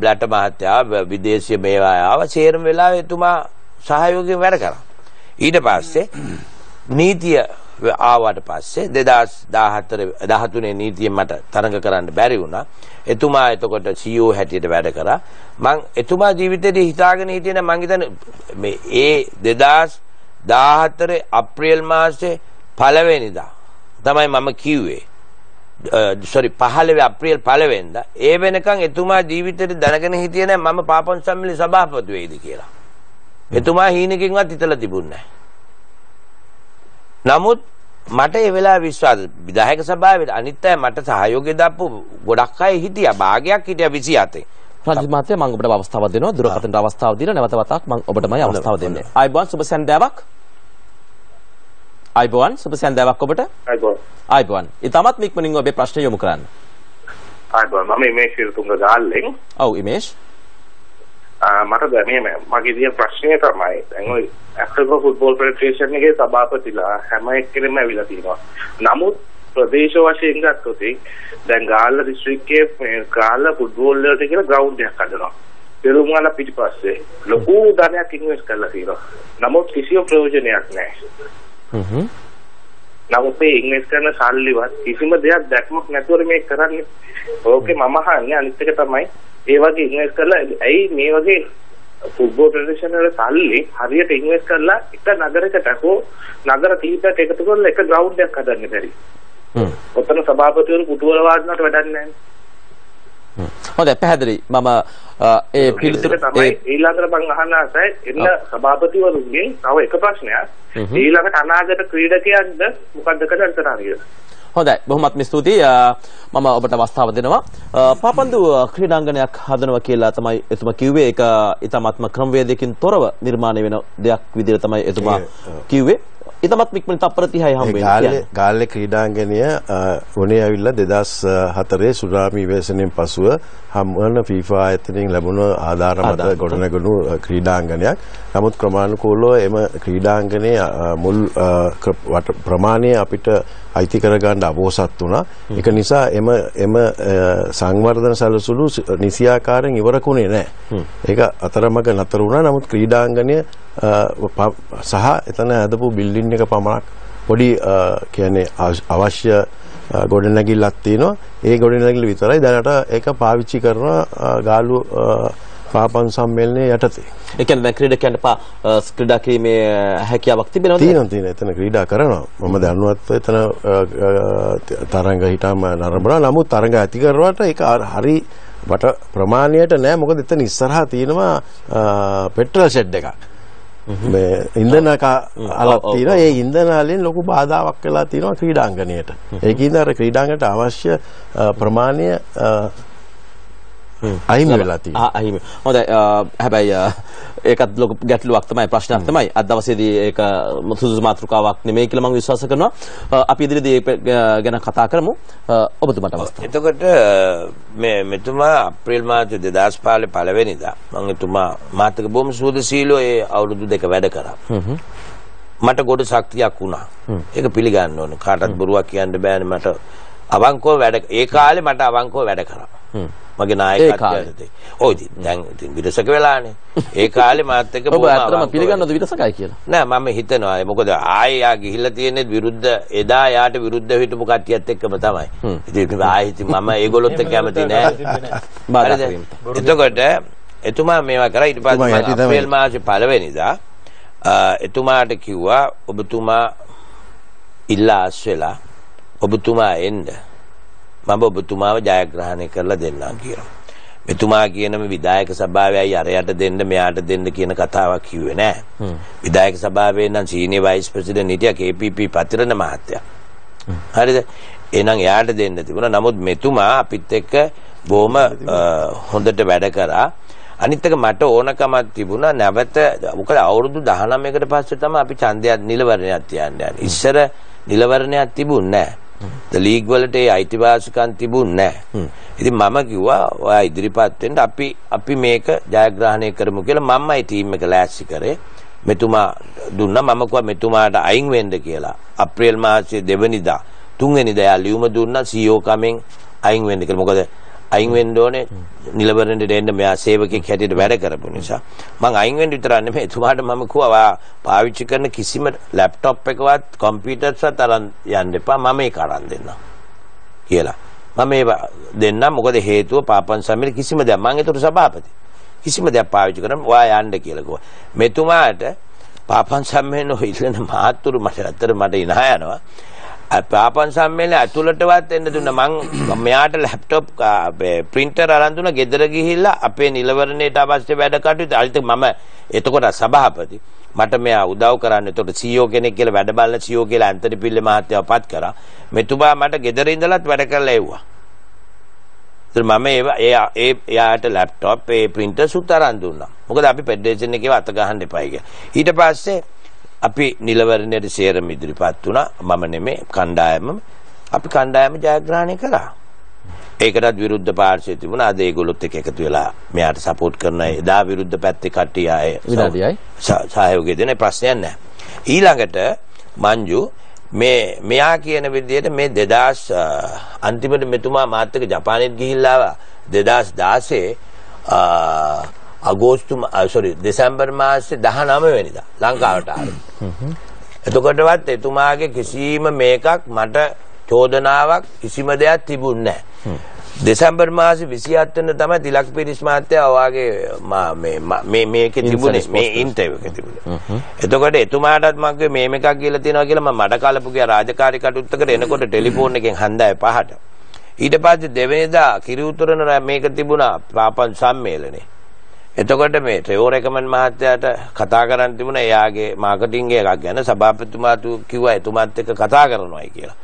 බ්ලැට මහත්තයා විදේශීය මේවා ආව සේරම වෙලාවේ එතුමා සහයෝගයෙන් වැඩ කරා ඊට පස්සේ නීතිය ආවට පස්සේ 2014 13 නීතිය මට තරඟ කරන්න බැරි වුණා. එතුමා එතකොට CEO හැටියට වැඩ කරා. මං එතුමා ජීවිතේදී හිතාගෙන හිටියේ මං හිතන්නේ මේ ඒ 2014 අප්‍රේල් මාසේ පළවෙනිදා තමයි මම කිව්වේ. සොරි 15 අප්‍රේල් 1 වෙනිදා. ඒ වෙනකන් එතුමා ජීවිතේට දැනගෙන හිටියේ නැහැ මම පාපොන් සම්මිලි සභාපති වෙයිද කියලා. එතුමා හීනකින්වත් හිතලා තිබුණේ නැහැ. නමුත් මට ඒ වෙලාව විශ්වාස විධායක සභාවේ අනිත් අය මට සහයෝගය දක්පු ගොඩක් අය හිටියා භාගයක් හිටියා 27. රජිත් මහත්තයා මම ඔබට අවස්ථාවක් දෙනවා දුරකථනට අවස්ථාවක් දීලා නැවත වතාවක් මම ඔබටමයි අවස්ථාව දෙන්නේ. අයිබෝන් සුබ සන්දාවක්. අයිබෝන් සුබ සන්දාවක් ඔබට. අයිබෝන්. අයිබෝන්. ඊටමත් මික්මනින් ඔබේ ප්‍රශ්න යොමු කරන්න. අයිබෝන් මම ඉමේෂ් සිරතුංග ගාල්ලෙන්. ඔව් ඉමේෂ්. මට දැන් මේ මගේ තියෙන ප්‍රශ්නේ තමයි දැන් ඔය ඇත්තම ෆුට්බෝල් ෆෙඩරේෂන් එකේ සභාපතිලා හැම එක්කෙනෙම ඇවිල්ලා තියෙනවා. නමුත් ප්‍රදේශ වශයෙන් ගත්තොත් දැන් ගාල්ල දිස්ත්‍රික්කයේ මේ ගාල්ල ෆුට්බෝල් වලට කියලා ග්‍රවුන්ඩ් එකක් හදනවා. පෙරුමාල පිටිපස්සේ ලොකු ධනයක් ඉන්වෙස්ට් කරලා තියෙනවා. නමුත් කිසිම ප්‍රයෝජනයක් නැහැ. හ්ම් නමුත් මේ ඉන්වෙස්ට් කරන සල්ලිවත් කිසිම දෙයක් දැක්මක් නැතුව මේ කරන්නේ. ඕකේ මම අහන්නේ අනිත් එක තමයි ඒ වගේ ඉන්වෙස්ට් කරලා ඇයි මේ වගේ ෆුට්බෝල් ෆෙඩරේෂන් වල සල්ලි හරියට ඉන්වෙස්ට් කරලා එක නගරයකට හෝ නගර කීපයක් එකතු කරලා එක ග්‍රවුන්ඩ් එකක් හදන්න බැරි. හ්ම්. ඔතන සභාපතිවරු කුටුවල වාඩිනට වැඩක් නැහැ. හ්ම්. හොඳයි පැහැදිලි. මම ඒ පිළිතුර ඒ ඊළඟට මම අහන්න ආසයි එන්න සභාපතිවරුන්ගෙන් තව එක ප්‍රශ්නයක්. ඊළඟට අනාගත ක්‍රීඩකයන්ද මොකද්ද කරන්න තරහිය? හොඳයි බොහොමත්ම ස්තුතියි මම ඔබට අවස්ථාව දෙනවා පාපන්දු ක්‍රීඩාංගණයක් හදනවා කියලා තමයි එතුමා කිව්වේ ඒක ඊටමත්ම ක්‍රමවේදයකින් තොරව නිර්මාණය වෙන දෙයක් විදිහට තමයි එතුමා කිව්වේ ඉතමත් ඉක්මන තප්පර 30යි හම්බ වෙන්නේ. ගාල්ලේ ක්‍රීඩාංගණය වුණේ ඇවිල්ලා 2004 සුනාමි වේසණයෙන් පසුව හම්බවන FIFA ආයතනයෙන් ලැබුණ ආධාර මත ගොඩනැගුණු ක්‍රීඩාංගණයක්. නමුත් ක්‍රමානුකූලව එම ක්‍රීඩාංගණයේ මුල් ප්‍රමාණය අපිට අයිති කරගන්න අවෝසත් වුණා. ඒක නිසා එම එම සංවර්ධන සැලසුළු නිසියාකාරයෙන් ඉවරකුණේ නැහැ. ඒක අතරමඟ නතර වුණා. නමුත් ක්‍රීඩාංගණය සහ එතන ඇදපු බිල්ඩින් එක පමණක් පොඩි කියන්නේ අවශ්‍ය ගොඩනැගිල්ලක් තියෙනවා. ඒ ගොඩනැගිල්ල විතරයි දැනට ඒක පාවිච්චි කරන ගාලු පාපන් සම්මේලනයේ යටතේ. ඒ කියන්නේ දැන් ක්‍රීඩකයන්ට ක්‍රීඩා කිරීමේ හැකියාවක් තිබෙනවද? තියෙනවා තියෙනවා. එතන ක්‍රීඩා කරනවා. මම දැනුවත් එතන තරඟ හිටාම නරඹනවා. නමුත් තරඟ ඇති කරවට ඒක හරි වට ප්‍රමාණයට නෑ. මොකද එතන ඉස්සරහා තියෙනවා පෙට්‍රල් ෂෙඩ් එකක්. මේ ඉන්ධනක අලක් තියෙනවා. ඒ ඉන්ධන වලින් ලොකු බාධාවක් වෙලා තියෙනවා ක්‍රීඩාංගණයට. ඒකින්ද අර ක්‍රීඩාංගණයට අවශ්‍ය ප්‍රමාණය අහිමි වෙලා තියෙනවා. අහිමි. හොඳයි හැබැයි ඒකත් ලොකු ගැටලුවක් තමයි ප්‍රශ්නයක් තමයි. අද දවසේදී ඒක සුදුසු මාතෘකාවක් නෙමෙයි කියලා මම විශ්වාස කරනවා. අපි ඉදිරියේදී ඒක ගැන කතා කරමු. ඔබතුමාට අවස්ථාව. එතකොට මේ මෙතුමා අප්‍රේල් මාසයේ 2015 පළවෙනිදා මම එතුමා මාතක බොම් සුවදශීලෝ ඒ අවුරුදු දෙක වැඩ කරා. මට ගොඩ ශක්තියක් වුණා. ඒක පිළිගන්න ඕනේ. කාටවත් බොරුවක් කියන්න බෑනේ මට අවංකෝ වැඩ ඒ කාලේ මට අවංකෝ වැඩ කරා. මගේ නායකත්වයේදී. ඔව් ඉතින් දැන් ඉතින් විරසක වෙලානේ. ඒ කාලේ මාත් එක්ක ඔබ අත්‍තරම පිළිගන්නවද විරසකයි කියලා? නෑ මම හිතනවා මොකද ආයෙ යා ගිහිල්ලා තියෙන්නේ විරුද්ධ එදා යාට විරුද්ධ හිටපු කට්ටියත් එක්කම තමයි. ඉතින් ආයෙ ඉතින් මම ඒගොල්ලොත් එක්ක කැමති නෑ. එතකොට එතුමා මේවා කරා ඊට පස්සේ අප්‍රේල් මාසේ පළවෙනිදා එතුමාට කිව්වා ඔබතුමා ඉල්ලා අස්වෙලා ඔබතුමා එන්න මම ඔබතුමාව ජයග්‍රහණය කරලා දෙන්නම් කියලා. මෙතුමා කියනම විධායක සභාවයයි අරයට දෙන්න මෙයාට දෙන්න කියන කතාවක් කිව්වේ නෑ. විධායක සභාවේ නම් සීනිය වයිස් ප්‍රෙසිඩන්ට් හිටියා KPP පතිරණ මහත්තයා. හරිද? එහෙනම් එයාට දෙන්න තිබුණා. නමුත් මෙතුමා අපිත් එක්ක බොහොම හොඳට වැඩ කරා. අනිත් එක මට ඕනකමක් තිබුණා නැවත මොකද අවුරුදු 19කට පස්සේ තමයි අපි ඡන්දයක් නිලවරණයක් තියන්නේ. ඉස්සර නිලවරණයක් තිබුණේ නැහැ. ලීග් වලට ඒ අයිතිවාසිකම් තිබුණ නැහැ. ඉතින් මම කිව්වා ඔයා ඉදිරිපත් වෙන්න අපි අපි මේක ජයග්‍රහණය කරමු කියලා මමයි ටීම් එක ලෑස්ති කරේ. මෙතුමා දුන්නා මම කිව්වා මෙතුමාට අයින් වෙන්න කියලා. අප්‍රේල් මාසයේ දෙවනිදා තුන්වෙනිදා ලියුම දුන්නා සීఓ e කමෙන් අයින් වෙන්න කියලා. මොකද අයින් වෙන්න ඕනේ නිලවරණයට එන්න මෙයා සේවකෙක් හැටියට වැඩ කරපු නිසා මං අයින් වෙන්න විතරක් නෙමෙයි එතුමාට මම කිව්වා පාවිච්චි කරන කිසිම ලැප්ටොප් එකවත් කම්පියුටර්ස්වත් අරන් යන්න එපා මම ඒක අරන් දෙන්නම් කියලා මම මේ දෙන්න මොකද හේතුව පාපන් සමීර කිසිම දෙයක් මම ඒතර සභාපති කිසිම දෙයක් පාවිච්චි කරන්නේ ඔයා යන්න කියලා කිව්වා මෙතුමාට පාපන් සම්මේන ඉල්ලන මාතුරු මට අතර මට ඉනහ යනවා පාපන් සම්මේලන ඇතුළටවත් එන්න දුන්න මං මෙයාට ලැප්ටොප් අපේ printer අරන් දුන්න ගෙදර ගිහිල්ලා අපේ නිලවරණයට අවශ්‍ය වැඩ කටයුතු අනිත් මම එතකොට සභාපති මට මෙයා උදව් කරන්න. එතකොට CEO කෙනෙක් කියලා වැඩ බලන CEO කියලා අන්තරි පිල්ල මහත්තයාව පත් කරා. මෙතුමා මට ගෙදර ඉඳලත් වැඩ කරලා එව්වා. ඉතින් මම ඒ ඒ එයාට ලැප්ටොප් ඒ printer සුත් අරන් දුන්නා. මොකද අපි ෆෙඩරේෂන් එකේ අත ගහන්න එපයි කියලා. ඊට පස්සේ අපි නිලවරණයට සේරම ඉදිරිපත් වුණා. මම නෙමේ කණ්ඩායම. අපි කණ්ඩායම ජයග්‍රහණය කළා. ඒකටත් විරුද්ධ පාර්ශවය තිබුණා. අද ඒගොල්ලොත් එක්ක එකතු වෙලා මෙයාට සපෝට් කරන එදා විරුද්ධ පැත්තේ කට්ටිය ආයේ විනාඩියයි සහයෝගය දෙන ප්‍රශ්නයක් නැහැ. ඊළඟට මංජු මේ මෙයා කියන විදිහට මේ 2000 අන්තිමට මෙතුමා මාත් එක්ක ජපානෙත් ගිහිල්ලා ආවා 2016 අගෝස්තු සොරි දෙසැම්බර් මාසේ 19 වෙනිදා ලංකාවට ආවේ. එතකොටවත් එතුමාගේ කිසිම මේකක් මට චෝදනාවක් කිසිම දෙයක් තිබුණේ නැහැ. දෙසැම්බර් මාසේ 27 වෙනිදා තමයි තිලක් පිරිස් මහත්තයා ඔයාගේ මේ මේකේ තිබුණේ මේ ඉන්ටර්විව් එකේ තිබුණේ. එතකොට එතුමාටත් මම කිව්වේ මේ මේකක් කියලා තියෙනවා කියලා මම මඩ කලපු ගියා රාජකාරී කටයුත්තකට එනකොට ටෙලිෆෝන් එකෙන් හන්දෑවේ 5ට. ඊට පස්සේ දෙවෙනිදා කිරි උතරන මේක තිබුණා පාපන් සම්මේලනේ. එතකොට මේ ට්‍රෙවෝ රෙකමන් මහත්තයාට කතා කරන්න තිබුණා එයාගේ මාකටිං එකක් ගැන සභාපතිතුමාතු කිව්වා එතුමාත් එක්ක කතා කරනවායි කියලා.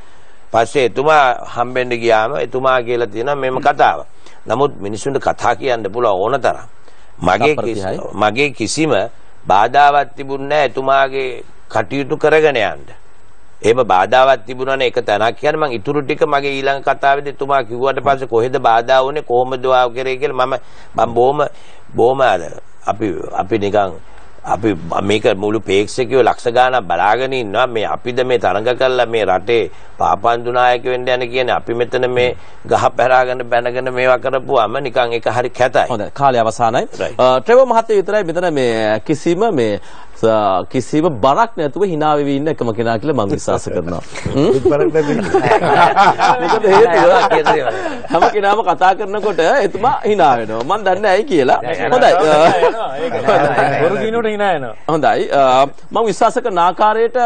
පස්සේ එතුමා හම්බෙන්න ගියාම එතුමා කියලා තියෙනවා මෙම කතාව. නමුත් මිනිසුන්ට කතා කියන්න පුළුවන් ඕන තරම්. මගේ මගේ කිසිම බාධාවක් තිබුණ එතුමාගේ කටයුතු කරගෙන යන්න. එහෙම බාධාවක් තිබුණානේ ඒක තැනක් කියන්නේ මං ඉතුරු ටික මගේ ඊළඟ කතාවේදී එතුමා කිව්වට පස්සේ කොහෙද බාධා වුනේ කොහොමද ආව කරේ කියලා මම මම බොහොම බොහොම අර අපි අපි නිකන් අපි මේක මුළු ප්‍රේක්ෂකයෝ ලක්ෂ ගාණක් බලාගෙන ඉන්නවා මේ අපිද මේ තරඟ කරලා මේ රටේ පාපන්දු නායක වෙන්න යන කියන අපි මෙතන මේ ගහ පැරාගෙන බැනගෙන මේවා කරපුවාම නිකන් ඒක හරි කැතයි. හොඳයි කාලය අවසానයි. ට්‍රෙවෝ මහත්තයා විතරයි මෙතන මේ කිසිම මේ කිසිම බරක් නැතුව hina වෙවි ඉන්න එකම කෙනා කියලා මම විශ්වාස කරනවා. බරක් නැතුව. හැම කෙනාම කතා කරනකොට එතුමා hina වෙනවා. මම දන්නේ ඇයි කියලා. හොඳයි. බොරු කියනකොට hina වෙනවා. හොඳයි. මම විශ්වාස කරන ආකාරයට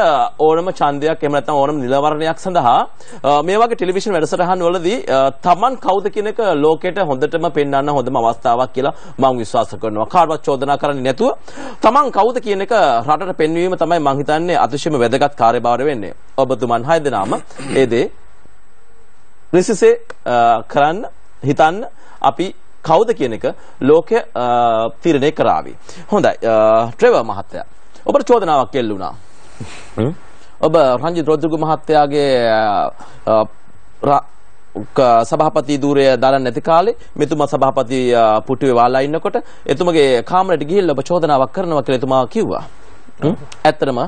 ඕනම ඡන්දයක් එහෙම නැත්නම් ඕනම නිලවරණයක් සඳහා මේ වගේ ටෙලිවිෂන් වැඩසටහන් වලදී Taman කවුද කියන එක ලෝකෙට හොඳටම පෙන්වන්න හොඳම අවස්ථාවක් කියලා මම විශ්වාස කරනවා. කාටවත් චෝදනා කරන්නේ නැතුව Taman කවුද කියන එක රටට පෙන්වීම තමයි මං හිතන්නේ අතිශයම වැදගත් කාර්යභාරය වෙන්නේ. ඔබතුමන් හය දෙනාම ඒ දේ රිසිසේ කරන්න හිතන්න අපි කවුද කියන එක ලෝකය තීරණය කරાવી. හොඳයි ට්‍රෙවර් මහත්තයා. ඔබට චෝදනාවක් කෙල්ල වුණා. ඔබ රංජිත් රොද්‍රිගු මහත්තයාගේ සභාපති ධූරය දරන්න නැති කාලේ මෙතුමා සභාපති පුටුවේ වාලා ඉන්නකොට එතුමගේ කාමරයට ගිහිල්ලා ඔබ චෝදනාවක් කරනවා කියලා එතුමා කිව්වා. ඇත්තටම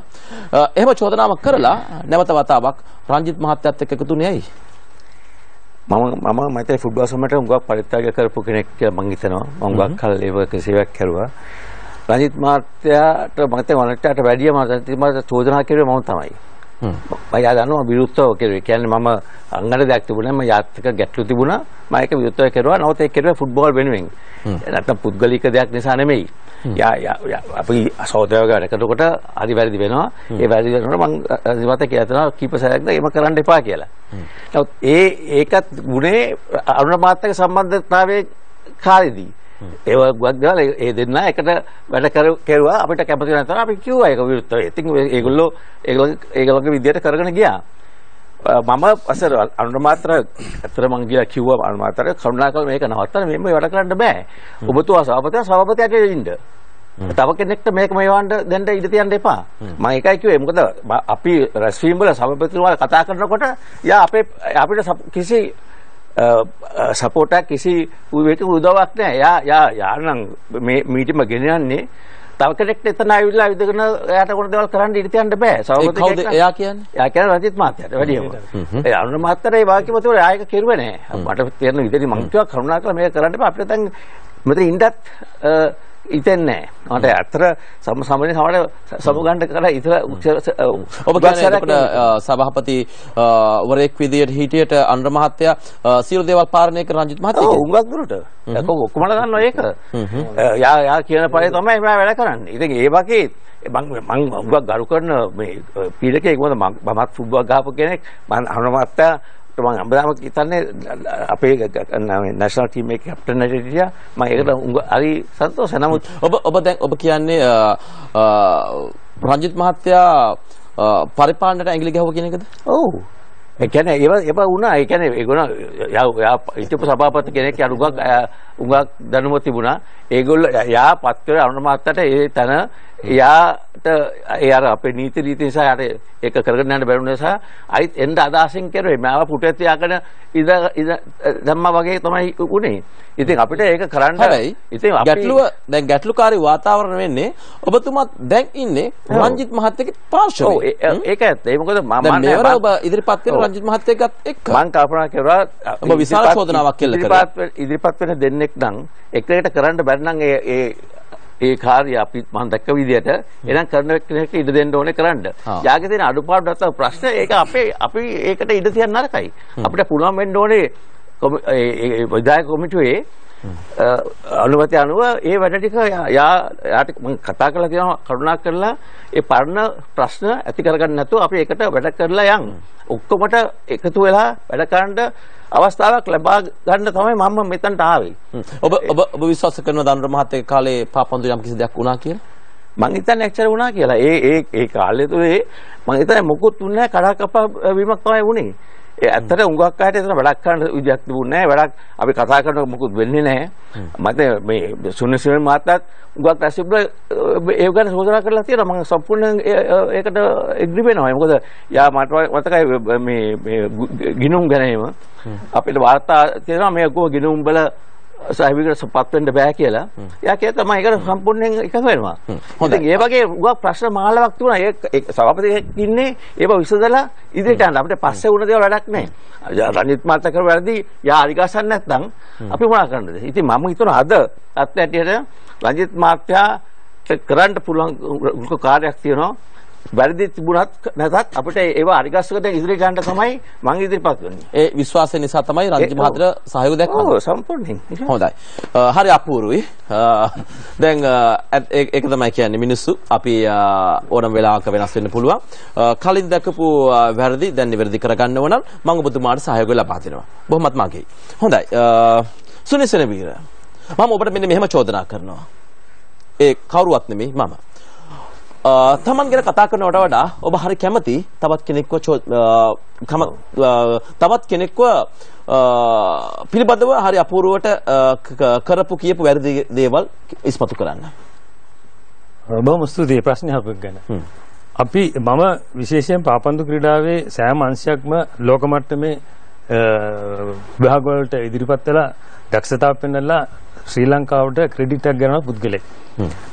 එහෙම චෝදනාවක් කරලා නැවත වතාවක් රංජිත් මහත්තයත් එක්ක එකතුනේ ඇයි? මම මම මෛත්‍රී ෆුට්බෝල් සමයට උඟක් පරිත්‍යාග කරපු කෙනෙක් කියලා මං හිතනවා. මම උඟක් කල් ඒක සේවයක් කරුවා. රංජිත් මහත්තයාට මම හිතේ වලටට වැඩිය මම චෝදනා කරුවේ මම තමයි. මම දන්නවා විරුද්ධව කෙරුවේ. කියන්නේ මම අංගන දෙයක් තිබුණේ මම යාත්‍රික ගැටලු තිබුණා. මම ඒක විරුද්ධව කෙරුවා. නැවත ඒක කෙරුවේ ෆුට්බෝල් වෙනුවෙන්. නැත්තම් පුද්ගලික දෙයක් නිසා නෙමෙයි. යා යා අපි සහෝදරයෝ ගාන එකකොට හරි වැරදි වෙනවා. ඒ වැරදි වෙනකොට මම ඉවත කියලා තනවා කීප සැරයක්ද එහෙම කරන්න එපා කියලා. නමුත් ඒ ඒකත් ගුණේ අනුර මාත්‍යක සම්බන්ධතාවයේ කාලෙදී ඒ වගේක් දේවල් ඒ දෙන්න එකට වැඩ කෙරුවා අපිට කැමති නැතර අපි කිව්වා ඒක විරුද්ධව. ඉතින් ඒගොල්ලෝ ඒගොල්ලෝ ඒගොල්ලෝගේ විදියට කරගෙන ගියා. මම අසර අනුමාත්‍ර අතර මං ගියා කිව්වා අනුමාත්‍ර කරුණාකර මේක නවත්තන්න මෙහෙම වැඩ කරන්න බෑ. ඔබතුමා සභාපතියා සභාපතියට ඉන්න. තව කෙනෙක්ට මේක මේවන්න දෙන්න ඉඩ තියන්න එපා. මම ඒකයි කිව්වේ. මොකද අපි රැස්වීම වල සභාපතිතුමා කතා කරනකොට යා අපේ අපිට කිසි සපෝටක් කිසි උවේතු උදවක් නෑ යා යා යානම් මේ මීටිම ගෙන යන්නේ තව කෙනෙක් එතන ඇවිල්ලා විදගෙන එයාට කොන දේවල් කරන්න ඉඩ තියන්න බෑ. සහෝදරයෙක් කවුද එයා කියන්නේ? එයා කියන්නේ රජිත් මහත්තයාට වැඩියම. ඒ අනුර මහත්තයා ඒ වාක්‍ය මතවල ආයක කිරුවේ නෑ. මට තේරෙන විදිහට මං කිව්වා කරුණාකරලා මේක කරන්න බෑ. අපිට දැන් මෙතන ඉන්නත් හිතෙන්නේ නැහැ. මට ඇත්තට සම සමනේ සමහර සමුගන්න කර ඉතල ඔබ කියන්නේ සභාපති වරේක් විදියට හිටියට අනුර මහත්තයා සියලු දේවල් පාලනය කරන රංජිත් මහත්තයා. ඔව් උඟක් දුරට. කොහොමද දන්නව ඒක? යා යා කියන පරේ තමයි මම වැඩ කරන්නේ. ඉතින් ඒ වගේ මං මං උඟක් ගරු කරන මේ පීඩකයෙක් මොකද මමත් සුබ්බක් ගහපු කෙනෙක් මං අනුර මහත්තයා මම හැමදාම හිතන්නේ අපේ නැෂනල් ටීම් එකේ කැප්ටන් ඇට හිටියා මම ඒකට උඟ හරි සතුටුයි නමුත් ඔබ ඔබ දැන් ඔබ කියන්නේ රංජිත් මහත්තයා පරිපාලනයට ඇඟිලි ගැහුවා කියන එකද? ඔව්. ඒ කියන්නේ ඒවා ඒවා වුණා. ඒ කියන්නේ ඒගොල්ලෝ යා යා හිටපු සභාපති කෙනෙක් අනුගක් උඟක් දැනුම තිබුණා. ඒගොල්ලෝ යා පත්වල අනුර මහත්තයාට ඒ තන එයාට ඒ අර අපේ නීති රීති නිසා යට ඒක කරගෙන යන්න බැරි නිසා අයිත් එන්න අදහසින් කෙරුවේ මාව පුටේ තියාගෙන ඉඳ ඉඳ ධම්මා වගේ තමයි උනේ. ඉතින් අපිට ඒක කරන්න හැබැයි ඉතින් ගැටලුව දැන් ගැටලුකාරී වාතාවරණ වෙන්නේ ඔබතුමත් දැන් ඉන්නේ රංජිත් මහත්තයක පාර්ශවයේ. ඔව් ඒක ඇත්තයි. මොකද මම දැන් මේවර ඔබ ඉදිරිපත් වෙන රංජිත් මහත්තයකත් එක්ක මම කල්පනා කරුවා ඔබ විශාල චෝදනාවක් කියලා කරා. ඉදිරිපත් වෙන දෙන්නෙක් නම් එකලකට කරන්න බැරි නම් ඒ ඒ කාර්ය අපි මම දැක්ක විදිහට එනම් කරන කෙනෙක්ට ඉඩ දෙන්න ඕනේ කරන්න. යාගේ තියෙන අඩුපාඩු නැත්නම් ප්‍රශ්න ඒක අපේ අපි ඒකට ඉඩ තියන්න නරකයි. අපිට පුළුවන් වෙන්න ඕනේ විධායක කොමිටුවේ අනුමැති අනුව ඒ වැඩ ටික යා යාට මම කතා කරලා කියනවා කරුණා කරලා ඒ පරණ ප්‍රශ්න ඇති කරගන්න නැතුව අපි ඒකට වැඩ කරලා යන් ඔක්කොමට එකතු වෙලා වැඩ කරන්න අවස්ථාවක් ලබා ගන්න තමයි මම මෙතනට ආවේ ඔබ ඔබ ඔබ විශ්වාස කරන දනුර මහත්තයා කාලේ පාපන්දු යම් කිසි දෙයක් වුණා කියලා මං හිතන්නේ ඇක්චර වුණා කියලා ඒ ඒ ඒ කාලය තුලේ මං හිතන්නේ මොකුත් වුණේ නැහැ කඩකප්පා වීමක් තමයි වුණේ ඒ ඇත්තට උඟක් අයට එතන වැඩක් කරන්න විදියක් තිබුණේ නැහැ. වැඩක් අපි කතා කරනකොට මොකුත් වෙන්නේ නැහැ. මට මේ සුනිසිල් මාතාත් උඟක් ඇසිබුල ඒ ගැන සෝදනා කරලා තියෙනවා. මම සම්පූර්ණයෙන් ඒකට එග්‍රි වෙනවා. මොකද යා මට මතකයි මේ ගිනුම් ගැනීම අපිට වාර්තා තියෙනවා මේ කොහොම ගිනුම් වල සහවිකට සපත්වෙන්ට බෑ කියලා යකේ තමයි එකට සම්පූර්ණයෙන් එකතු වෙනවා. ඉතින් ඒ වගේ උගා ප්‍රශ්න මාලාවක් තුණා. ඒ සභාපතියෙක් ඉන්නේ ඒව විසඳලා ඉදිරියට යන්න. අපිට පස්සේ වුණ දේවල් වැඩක් නැහැ. රණිත් මාත්‍ර කර වැරදි යා අධිකාසන් නැත්නම් අපි මොනා කරන්නද? ඉතින් මම හිතනවා අද අත්‍යැටියට රණිත් මාත්‍යා කරන්න පුළුවන් කාර්යයක් තියෙනවා. වැරදි තිබුණත් නැතත් අපිට ඒව අරිගස්සක දැන් ඉදිරියට යන්න තමයි මම ඉදිරිපත් වෙන්නේ. ඒ විශ්වාසය නිසා තමයි රංජි මහතර සහයෝගය දැක්වන්නේ. ඔව් සම්පූර්ණයෙන්. හොඳයි. හරි අපූර්වයි. දැන් ඒක තමයි කියන්නේ මිනිස්සු අපි ඕනම වෙලාවක වෙනස් වෙන්න පුළුවන්. කලින් දැකපු වැරදි දැන් නිවැරදි කරගන්න ඕන නම් මම ඔබතුමාට සහයෝගය ලබා දෙනවා. බොහොමත් මගේ. හොඳයි. සුනිසන බීර. මම ඔබට මෙන්න මෙහෙම චෝදනා කරනවා. ඒ කවුරුවත් නෙමෙයි මම. තමන් ගැන කතා කරනවට වඩා ඔබ හරි කැමති තවත් කෙනෙක්ව තවත් කෙනෙක්ව පිළිබඳව හරි අපූර්වට කරපු කියපු වැරදි දේවල් ඉස්මතු කරන්න. බොහොම ස්තුතියි ප්‍රශ්න අහපු ගැන. අපි මම විශේෂයෙන් පාපන්දු ක්‍රීඩාවේ සෑම අංශයක්ම ලෝක මට්ටමේ විභාග වලට ඉදිරිපත් වෙලා දක්ෂතාව පෙන්වලා ශ්‍රී ලංකාවට ක්‍රෙඩිටක් ගන්න පුද්ගලෙක්.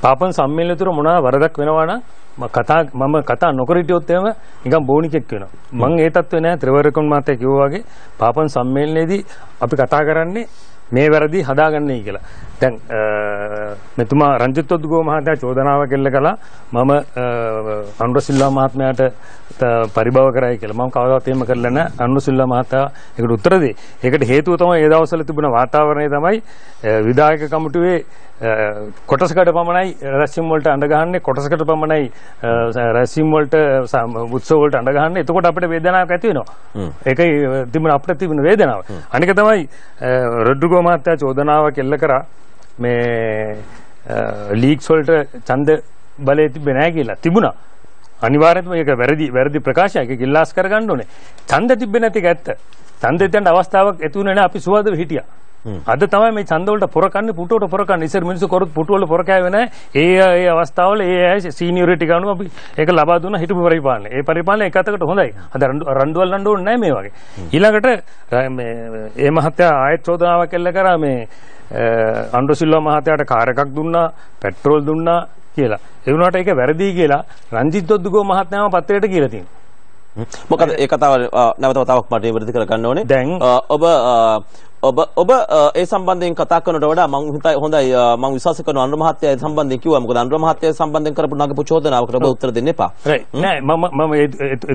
පාපන් සම්මේලනය තුර මොනවා වරදක් වෙනවා නම් කතා මම කතා නොකර හිටියොත් එහෙම නිකන් බෝනිකෙක් වෙනවා. මම ඒ තත්ත්වේ නෑ ත්‍රිවරකුන් මාතේ කිව්වා වගේ පාපන් සම්මේලනයේදී අපි කතා කරන්නේ මේ වැරදි හදාගන්නයි කියලා. දැන් මෙතුමා රංජිත් ඔද්ගෝ මහතා චෝදනාව කෙල්ල කළා මම අනුරසිල්ලා මහත්මයාට පරිභව කරයි කියලා මම කවදාවත් එහෙම කරලා නැහැ අනුරසිල්ලා මහතා ඒකට උත්තර දෙයි. ඒකට හේතුව තමයි ඒ දවස්වල තිබුණ වාතාවරණය තමයි විධායක කමිටුවේ කොටසකට පමණයි රැස්වීම් වලට අඳගහන්නේ කොටසකට පමණයි රැස්වීම් වලට උත්සව වලට අඳගහන්නේ එතකොට අපිට වේදනාවක් ඇති වෙනවා ඒකයි තිබුණ අපිට තිබුණ වේදනාව අනික තමයි රොඩ්රිගෝ මහත්තයා චෝදනාවක් එල්ල කරා මේ ලීක්ස් වලට ඡන්ද බලය තිබ්බේ නැහැ කියලා තිබුණා. අනිවාර්යයෙන්ම ඒක වැරදි වැරදි ප්‍රකාශයක් ඒක ඉල්ලාස් කරගන්න ඕනේ. ඡන්ද තිබ්බේ නැති එක ඇත්ත. ඡන්දෙන් අවස්ථාවක් ඇති වුණේ නැහැ අපි සුවදව හිටියා. අද තමයි මේ ඡන්ද වලට පොරකන්නේ පුටුවට පොරකන්නේ ඉතින් මිනිස්සු කරොත් පුටු වල පොරකෑවේ නැහැ ඒ ඒ අවස්ථාවල ඒ අය සීනියොරිටි ගන්න අපි ඒක ලබා දුන්න හිටපු පරිපාලන ඒ පරිපාලන එක අතකට හොඳයි අද රණ්ඩුවල් නණ්ඩු ඕනේ නැහැ මේ වගේ ඊළඟට මේ ඒ මහත්තයා ආයත් චෝදනාවක් එල්ල කරා මේ අන්ඩ්‍රෝ සිල්වා මහත්තයාට කාර් එකක් දුන්නා පෙට්‍රෝල් දුන්නා කියලා ඒ වුණාට ඒක වැරදි කියලා රංජිත් දොද්දුගෝ මහත්මයාම පත්‍රයට කියලා තියෙනවා මොකද ඒ කතාව නැවත වතාවක් මට විවෘත කරගන්න ඕනේ. දැන් ඔබ ඔබ ඔබ ඒ සම්බන්ධයෙන් කතා කරනට වඩා මම හිතයි හොඳයි මම විශ්වාස කරනවා අනුර මහත්තයා සම්බන්ධයෙන් කිව්වා මොකද අනුර මහත්තයා සම්බන්ධයෙන් කරපු නගපු චෝදනාවකට ඔබ උත්තර දෙන්න එපා නෑ මම මම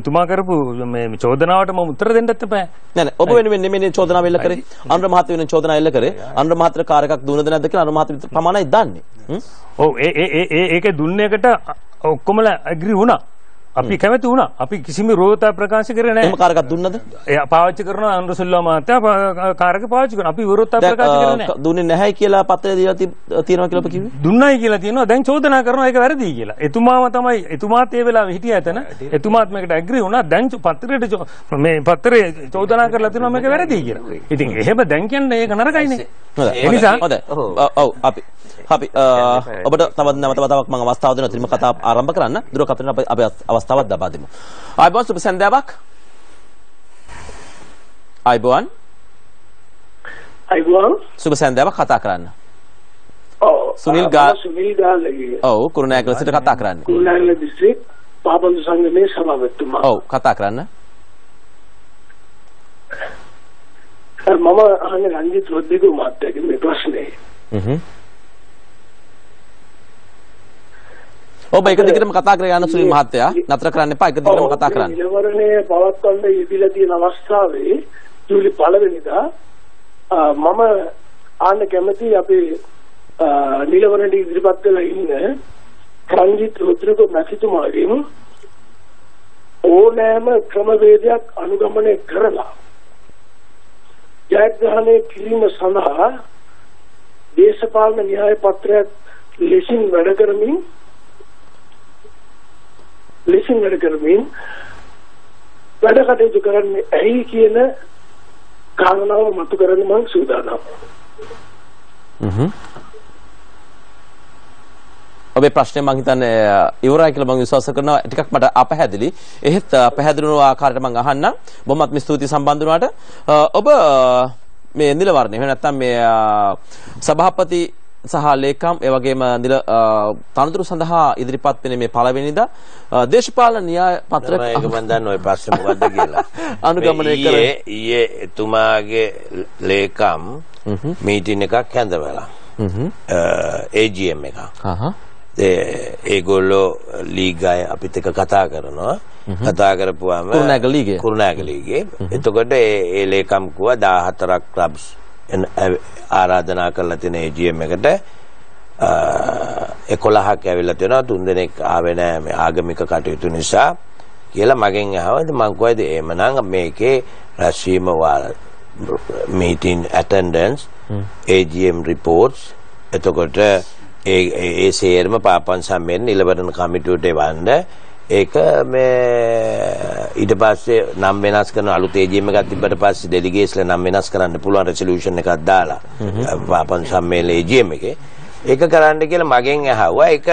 එතුමා කරපු මේ චෝදනාවට මම උත්තර දෙන්නත් එපා නෑ නෑ ඔබ වෙනුවෙන් නෙමෙයි චෝදනාව එල්ල කරේ අනුර මහත්තයා වෙනුවෙන් චෝදනාව එල්ල කරේ අනුර මහත්තයා කාර් එකක් දුන්නද නැද්ද කියලා අනුර මහත්තයා ප්‍රමාණයි දන්නේ ඔව් ඒ ඒ ඒ ඒකේ දුන්නේකට ඔක්කොමලා ඇග්‍රී වුණා අපි කැමති වුණා. අපි කිසිම විරෝධතා ප්‍රකාශ කරේ නැහැ. එහෙම කාරකක් දුන්නද? එයා පාවිච්චි කරනවා අනුරසුල්ලා මහත්තයා කාරක පාවිච්චි කරනවා. අපි විරෝධතා ප්‍රකාශ කරේ නැහැ. දුන්නේ නැහැ කියලා පත්‍රය දීලා තියෙනවා කියලා ඔබ කිව්වේ? දුන්නයි කියලා තියෙනවා. දැන් චෝදනා කරනවා ඒක වැරදියි කියලා. එතුමාම තමයි එතුමාත් ඒ වෙලාවේ හිටියා එතන. එතුමාත් මේකට ඇග්‍රී වුණා. දැන් පත්‍රයට මේ පත්‍රය චෝදනා කරලා තියෙනවා මේක වැරදියි කියලා. ඉතින් එහෙම දැන් කියන්නේ ඒක නරකයිනේ. ඒ නිසා ඔව් අපි අපි ඔබට තවත් නැවත වතාවක් මම අවස්ථාව දෙනවා. ඉතින් කතාව ආරම්භ කරන්න. දුරකථන අපි අවස්ථාව තවත් ලබා දෙමු. ආයුබෝවන් සුබ සන්ධ්‍යාවක්. ආයුබෝවන්. ආයුබෝවන්. සුබ සන්ධ්‍යාවක් කතා කරන්න. ඔව්. සුනිල් ගා සුනිල් ගාලගේ. ඔව් කුරුණෑගල සිට කතා කරන්න. කුරුණෑගල දිස්ත්‍රික් පාපන්දු සංගමේ සභාපතිතුමා. ඔව් කතා කරන්න. මම අහන්නේ රංජිත් රොද්දිගු මහත්තයාගේ මේ ප්‍රශ්නේ. හ්ම් හ්ම් ඔබ එක දිගටම කතා කරගෙන යන සුනිල් මහත්තයා නතර කරන්න එපා එක දිගටම කතා කරන්න. නිවරණය පවත්වන්න යෙදিলা තියෙන අවස්ථාවේ ජූලි පළවෙනිදා මම ආන්න කැමති අපේ නිලවරණ ඉදිරිපත් වෙලා ඉන්න රංජිත් රුද්‍රක මැතිතුමාගෙන් ඕනෑම ක්‍රමවේදයක් අනුගමනය කරලා ජයග්‍රහණය කිරීම සඳහා දේශපාලන න්‍යාය පත්‍රයක් ලෙසින් වැඩ කරමින් ලෙසින් වැඩ කරමින් වැඩ කටයුතු කරන්නේ ඇයි කියන කාරණාව මතු කරන්න මම සූදානම්. හ්ම්. ඔබේ ප්‍රශ්නේ මම හිතන්නේ ඉවරයි කියලා මම විශ්වාස කරනවා ටිකක් මට අපහැදිලි. එහෙත් අපහැදිලින ආකාරයට මම අහන්නම්. බොහොමත්ම ස්තුතියි සම්බන්ධ වුණාට. ඔබ මේ නිල වර්ණය එහෙම නැත්නම් මේ සභාපති සහ ලේකම් ඒ වගේම නිල තනතුරු සඳහා ඉදිරිපත් වෙන මේ පළවෙනිදා දේශපාලන න්‍යාය පත්‍රය ඒක මම දන්න ඔය ප්‍රශ්න මොකද්ද කියලා අනුගමනය කරේ ඊයේ එතුමාගේ ලේකම් මීටින් එකක් හැඳවලා AGM එක ඒගොල්ලෝ ලීගය අපිත් එක කතා කරනවා කතා කරපුවාම කුරුණෑගලීගේ කුරුණෑගලීගේ එතකොට ඒ ලේකම් කුව 14ක් ක්ලබ්ස් ආරාධනා කරලා තියෙන AGM එකට 11ක් ඇවිල්ලා තියෙනවා තුන් දෙනෙක් ආවේ නැහැ මේ ආගමික කටයුතු නිසා කියලා මගෙන් අහවද මං කොයිද එහෙමනම් මේකේ රැස්වීම meeting attendance AGM reports එතකොට ඒ ඒ සේරම පාපන් සම්මෙන් නිලවරණ කමිටුවට එවන්න ඒක මේ ඊට පස්සේ නම් වෙනස් කරන අලුත් ඒජීම් එකක් තිබ්බට පස්සේ ඩෙලිගේට්ස්ලා නම් වෙනස් කරන්න පුළුවන් රෙසලූෂන් එකක් දාලා පාපන් සම්මේලන ඒජීම් එකේ ඒක කරන්න කියලා මගෙන් ඇහුවා ඒක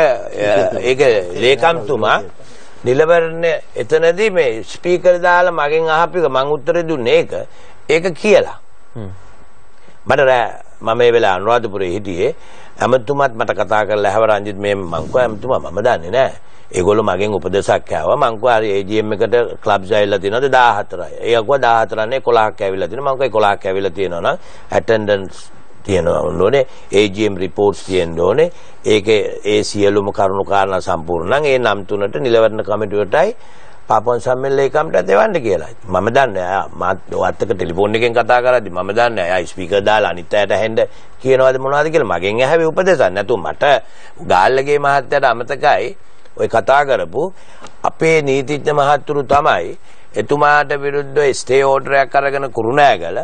ඒක ලේකම්තුමා නිලවරණ එතනදී මේ ස්පීකර් දාලා මගෙන් අහපික මං උත්තර දුන්නේ ඒක ඒක කියලා මට රෑ මම මේ වෙලාව අනුරාධපුරේ හිටියේ ඇමතුමත් මට කතා කරලා ඇහව රංජිත් මේ මං කෝ ඇමතුමා මම දන්නේ නැහැ. ඒගොල්ලෝ මගෙන් උපදේශයක් ඇහුවා මං කෝ හරි AGM එකට ක්ලබ්ස් ඇවිල්ලා තියෙනවද 14යි. ඒ අකුව 14 නේ 11ක් ඇවිල්ලා තියෙනවා. මං කෝ 11ක් ඇවිල්ලා තියෙනවා නම් ඇටෙන්ඩන්ස් තියෙනවා ඕනේ AGM රිපෝට්ස් තියෙන්න ඕනේ. ඒකේ ඒ සියලුම කරුණු කාරණා සම්පූර්ණ නම් ඒ නම් තුනට නිලවරණ කමිටුවටයි පාපොන් සම්මෙල්ලේකම්ට දෙවන්න කියලා. මම දන්නේ අය මාත් ඔයත් එක්ක ටෙලිෆෝන් එකෙන් කතා කරද්දි මම දන්නේ අය ස්පීකර් දාලා අනිත් අයට ඇහෙන්න කියනවාද මොනවද කියලා මගෙන් ඇහැවේ උපදේශයක් නැතුව මට ගාල්ලගේ මහත්තයාට අමතකයි ඔය කතා කරපු අපේ නීතිඥ මහතුරු තමයි එතුමාට විරුද්ධව ස්ටේ ඕඩර් එකක් අරගෙන කුරුණෑගල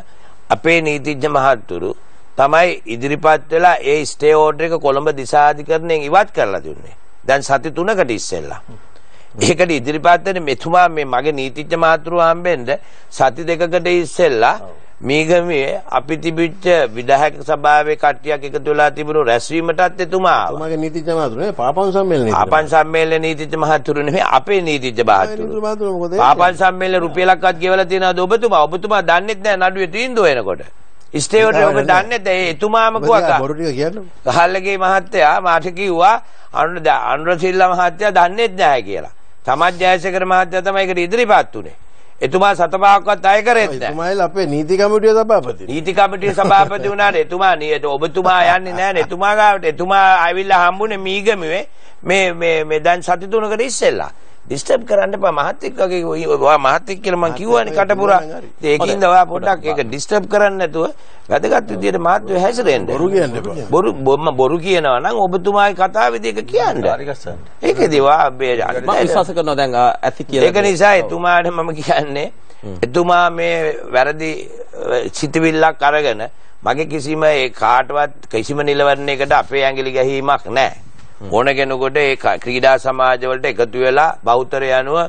අපේ නීතිඥ මහතුරු තමයි ඉදිරිපත් වෙලා ඒ ස්ටේ ඕඩර් එක කොළඹ දිසාධිකරණයෙන් ඉවත් කරලා දුන්නේ. දැන් සති 3කට ඉස්සෙල්ලා. ඒකට ඉදිරිපත් වෙන මෙතුමා මේ මගේ නීතිඥ මාතෘ හම්බෙන්න සති දෙකකට ඉස්සෙල්ලා මීගමේ අපි තිබිච්ච විධායක සභාවේ කට්ටියක් එකතු වෙලා තිබුණු රැස්වීමටත් එතුමා ආවා. මගේ නීතිඥ මාතෘ නේ පාපන් සම්මේලනේ. පාපන් සම්මේලනේ නීතිඥ මාතෘ නෙමෙයි අපේ නීතිඥ මාතෘ. පාපන් සම්මේලනේ රුපියලක්වත් ගෙවලා තියනවද ඔබතුමා? ඔබතුමා දන්නෙත් නෑ නඩුවේ තීන්දුව එනකොට. ස්ටේවට ඔබ දන්නේ දැන් එතුමාම කවක බොරු ටික කියන්න. ගහල්ලගේ මහත්තයා මාට කිව්වා අනුර අනුර සිල්ලා මහත්තයා දන්නේත් නැහැ කියලා. සමජ්‍යශකර මහත්තයා තමයි ඒකට ඉදිරිපත් උනේ. එතුමා සතපාවක්වත් අය කරෙත් නැහැ. එතුමායි අපේ නීති කමිටුවේ සභාපති. නීති කමිටුවේ සභාපති වුණාට එතුමා නියත ඔබතුමා යන්නේ නැහැ නේ. එතුමා ගාවට එතුමා ආවිල්ලා හම්බුනේ මීගමුවේ මේ මේ මේ දැන් සති තුනකට ඉස්සෙල්ලා. ඩිස්ටර්බ් කරන්න එපා මහත්ෙක් වගේ ඔයා මහත්ෙක් කියලා මං කියවනේ කටපුරා. ඒකින්ද ඔයා පොඩ්ඩක් ඒක ඩිස්ටර්බ් කරන්න නැතුව වැදගත් විදියට මාත්‍ය හැසිරෙන්න. බොරු කියන්න එපා. බොරු මම බොරු කියනවා නම් ඔබතුමාගේ කතාවේදී ඒක කියන්න. ඒකේදී ඔයා අපේ මම විශ්වාස කරනවා දැන් ඇති කියලා. ඒක නිසා එතුමාට මම කියන්නේ එතුමා මේ වැරදි සිතවිල්ලක් අරගෙන මගේ කිසිම ඒ කාටවත් කිසිම නිලවරණයකට අපේ ඇඟිලි ගැහීමක් නැහැ. ඕන කෙනෙකුට ඒ ක්‍රීඩා සමාජවලට එකතු වෙලා බෞද්ධය අනුව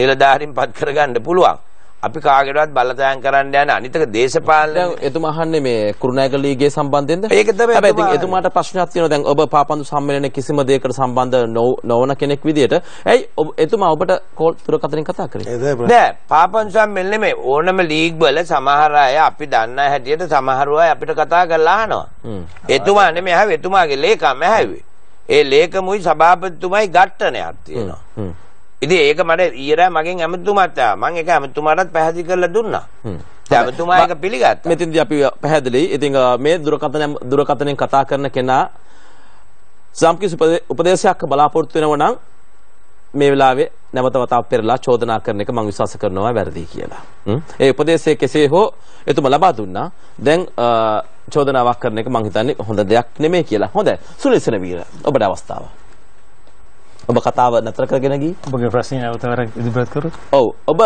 නිලධාරීන් පත් කරගන්න පුළුවන්. අපි කාගෙටවත් බලතෑම් කරන්න යන අනිතක දේශපාලන එතුමා අහන්නේ මේ කුරුණෑගල ලීගයේ සම්බන්ධයෙන්ද? ඒක තමයි. හැබැයි ඉතින් එතුමාට ප්‍රශ්නයක් තියෙනවා දැන් ඔබ පාපන්දු සම්මේලනයේ කිසිම දෙයකට සම්බන්ධ නොවන කෙනෙක් විදියට. ඇයි එතුමා ඔබට කෝල් දුරකථනෙන් කතා කරේ? නෑ පාපන්දු සම්මේලනේ මේ ඕනම ලීග් වල සමහර අය අපි දන්නා හැටියට සමහර අය අපිට කතා කරලා අහනවා. එතුමා නෙමෙයි හැව එතුමාගේ ලේකම් හැවේ. ඒ ලේකමුයි සභාපතිතුමයි ගට්ටනයක් තියෙනවා. ඉතින් ඒක මට ඊරෑ මගෙන් ඇමතුමත් මං ඒක ඇමතුමාටත් පැහැදිලි කරලා දුන්නා. ඇමතුමා ඒක පිළිගත්තා. මෙතෙන්දී අපි පැහැදිලි. ඉතින් මේ දුරකථන දුරකථනෙන් කතා කරන කෙනා සම්කිසි උපදේශයක් බලාපොරොත්තු වෙනවා නම් මේ වෙලාවේ නැවත වතාවක් පෙරලා චෝදනා කරන එක මම විශ්වාස කරනවා වැරදි කියලා. ඒ උපදේශය කෙසේ හෝ එතුම ලබා දුන්නා. දැන් චෝදනාවක් කරන එක මම හිතන්නේ හොඳ දෙයක් නෙමෙයි කියලා. හොඳයි. සුනිසන වීර ඔබට අවස්ථාව. ඔබ කතාව නතර කරගෙන ගිහින් ඔබගේ ප්‍රශ්නේ නැවත වරක් ඉදිරිපත් කරොත්. ඔව්. ඔබ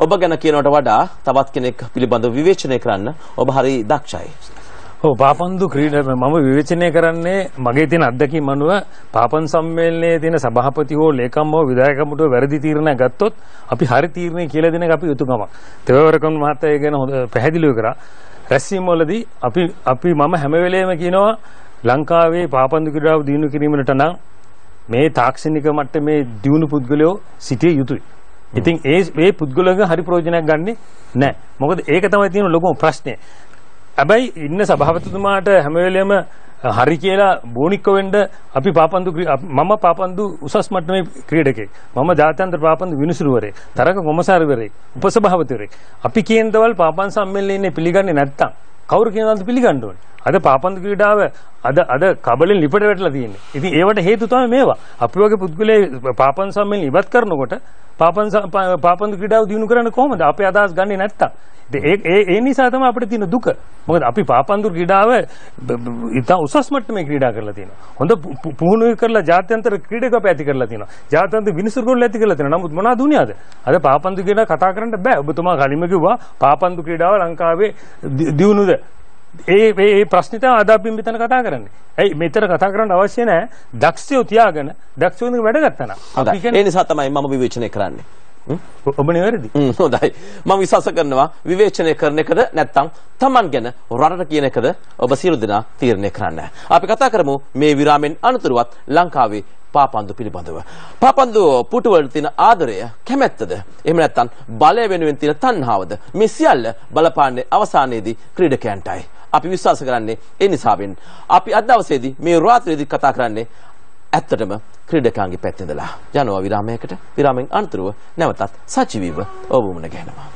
ඔබ ගැන කියනවට වඩා තවත් කෙනෙක් පිළිබඳව විවේචනය කරන්න ඔබ හරි දක්ෂයි. ඔව් පාපන්දු ක්‍රීඩා මම විවේචනය කරන්නේ මගේ තියෙන අත්දැකීම අනුව පාපන් සම්මේලනයේ තියෙන සභාපති හෝ ලේකම් හෝ විධායකමුට වැරදි තීරණයක් ගත්තොත් අපි හරි තීරණය කියලා දෙන එක අපි යුතුයකමක්. තෙවවරකම් මහත්තයා ඒ ගැන හොඳ පැහැදිලිව කරා. රැස්වීම වලදී අපි අපි මම හැම වෙලේම කියනවා ලංකාවේ පාපන්දු ක්‍රීඩාව දිනු කිරීමකට නම් මේ තාක්ෂණික මට්ටමේ දියුණු පුද්ගලයෝ සිටිය යුතුයි. ඉතින් ඒ ඒ පුද්ගලයන්ගේ හරි ප්‍රයෝජනයක් ගන්නෙ නැහැ. මොකද ඒක තමයි තියෙන ලොකුම ප්‍රශ්නේ. හැබැයි ඉන්න සභාපතිතුමාට හැම වෙලෙම හරි කියලා බෝනික්ක වෙන්න අපි පාපන්දු මම පාපන්දු උසස් මට්ටමේ ක්‍රීඩකෙක් මම ජාත්‍යන්තර පාපන්දු විනිසුරුවරේ තරග කොමසාරවරේ උපසභාපතිවරේ අපි කියන දවල් පාපන් සම්මේලනයේ පිළිගන්නේ නැත්තම් කවුරු කියනවාද පිළිගන්න ඕනේ. අද පාපන්දු ක්‍රීඩාව අද අද කබලෙන් ලිපට වැටලා තියෙන්නේ. ඉතින් ඒවට හේතු තමයි මේවා. අපි වගේ පුද්ගලයේ පාපන් සම්මෙලන ඉවත් කරනකොට පාපන් පාපන්දු ක්‍රීඩාව දිනු කරන්නේ කොහොමද? අපේ අදහස් ගන්නේ නැත්තම්. ඒ ඒ නිසා තමයි අපිට තියෙන දුක. මොකද අපි පාපන්දුර ක්‍රීඩාව ඉතා උසස් මට්ටමේ ක්‍රීඩා කරලා තියෙනවා. හොඳ පුහුණු කරලා ජාත්‍යන්තර ක්‍රීඩකව ඇති කරලා තියෙනවා. ජාත්‍යන්තර විනිසුරුගොල්ලෝ ඇති කරලා තියෙනවා. නමුත් මොනවා දුනියද? අද පාපන්දු ක්‍රීඩා කතා කරන්න බෑ. ඔබතුමා කලින්ම කිව්වා පාපන්දු ක්‍රීඩාව ලංකාවේ දියුණුද? ඒ ඒ ප්‍රශ්නිත අද අපි මෙතන කතා කරන්නේ. ඇයි මෙතන කතා කරන්න අවශ්‍ය නැහැ. දක්ෂයෝ තියාගෙන දක්ෂයෝ ඉඳන් වැඩ ගත්තා නම්. ඒ නිසා තමයි මම විවේචනය කරන්නේ. ඔබ නිවැරදි. හොඳයි. මම විශ්වාස කරනවා විවේචනය කරන එකද නැත්නම් Taman ගැන රටට කියන එකද ඔබ සියලු දෙනා තීරණය කරන්න. අපි කතා කරමු මේ විරාමෙන් අනතුරුවත් ලංකාවේ පාපන්දු පිළිබඳව. පාපන්දු පුටුවලට තියෙන ආදරය කැමැත්තද? එහෙම නැත්නම් බලය වෙනුවෙන් තියෙන තණ්හාවද? මේ සියල්ල බලපාන්නේ අවසානයේදී ක්‍රීඩකයන්ටයි. අපි විශ්වාස කරන්නේ ඒ නිසාවෙන්. අපි අද දවසේදී මේ රාත්‍රියේදී කතා කරන්නේ ඇත්තටම ක්‍රීඩකයන්ගේ පැත්තෙන්දලා. යනවා විරාමයකට. විරාමෙන් අනතුරුව නැවතත් සජීවීව ඔබ මුණ ගැහෙනවා.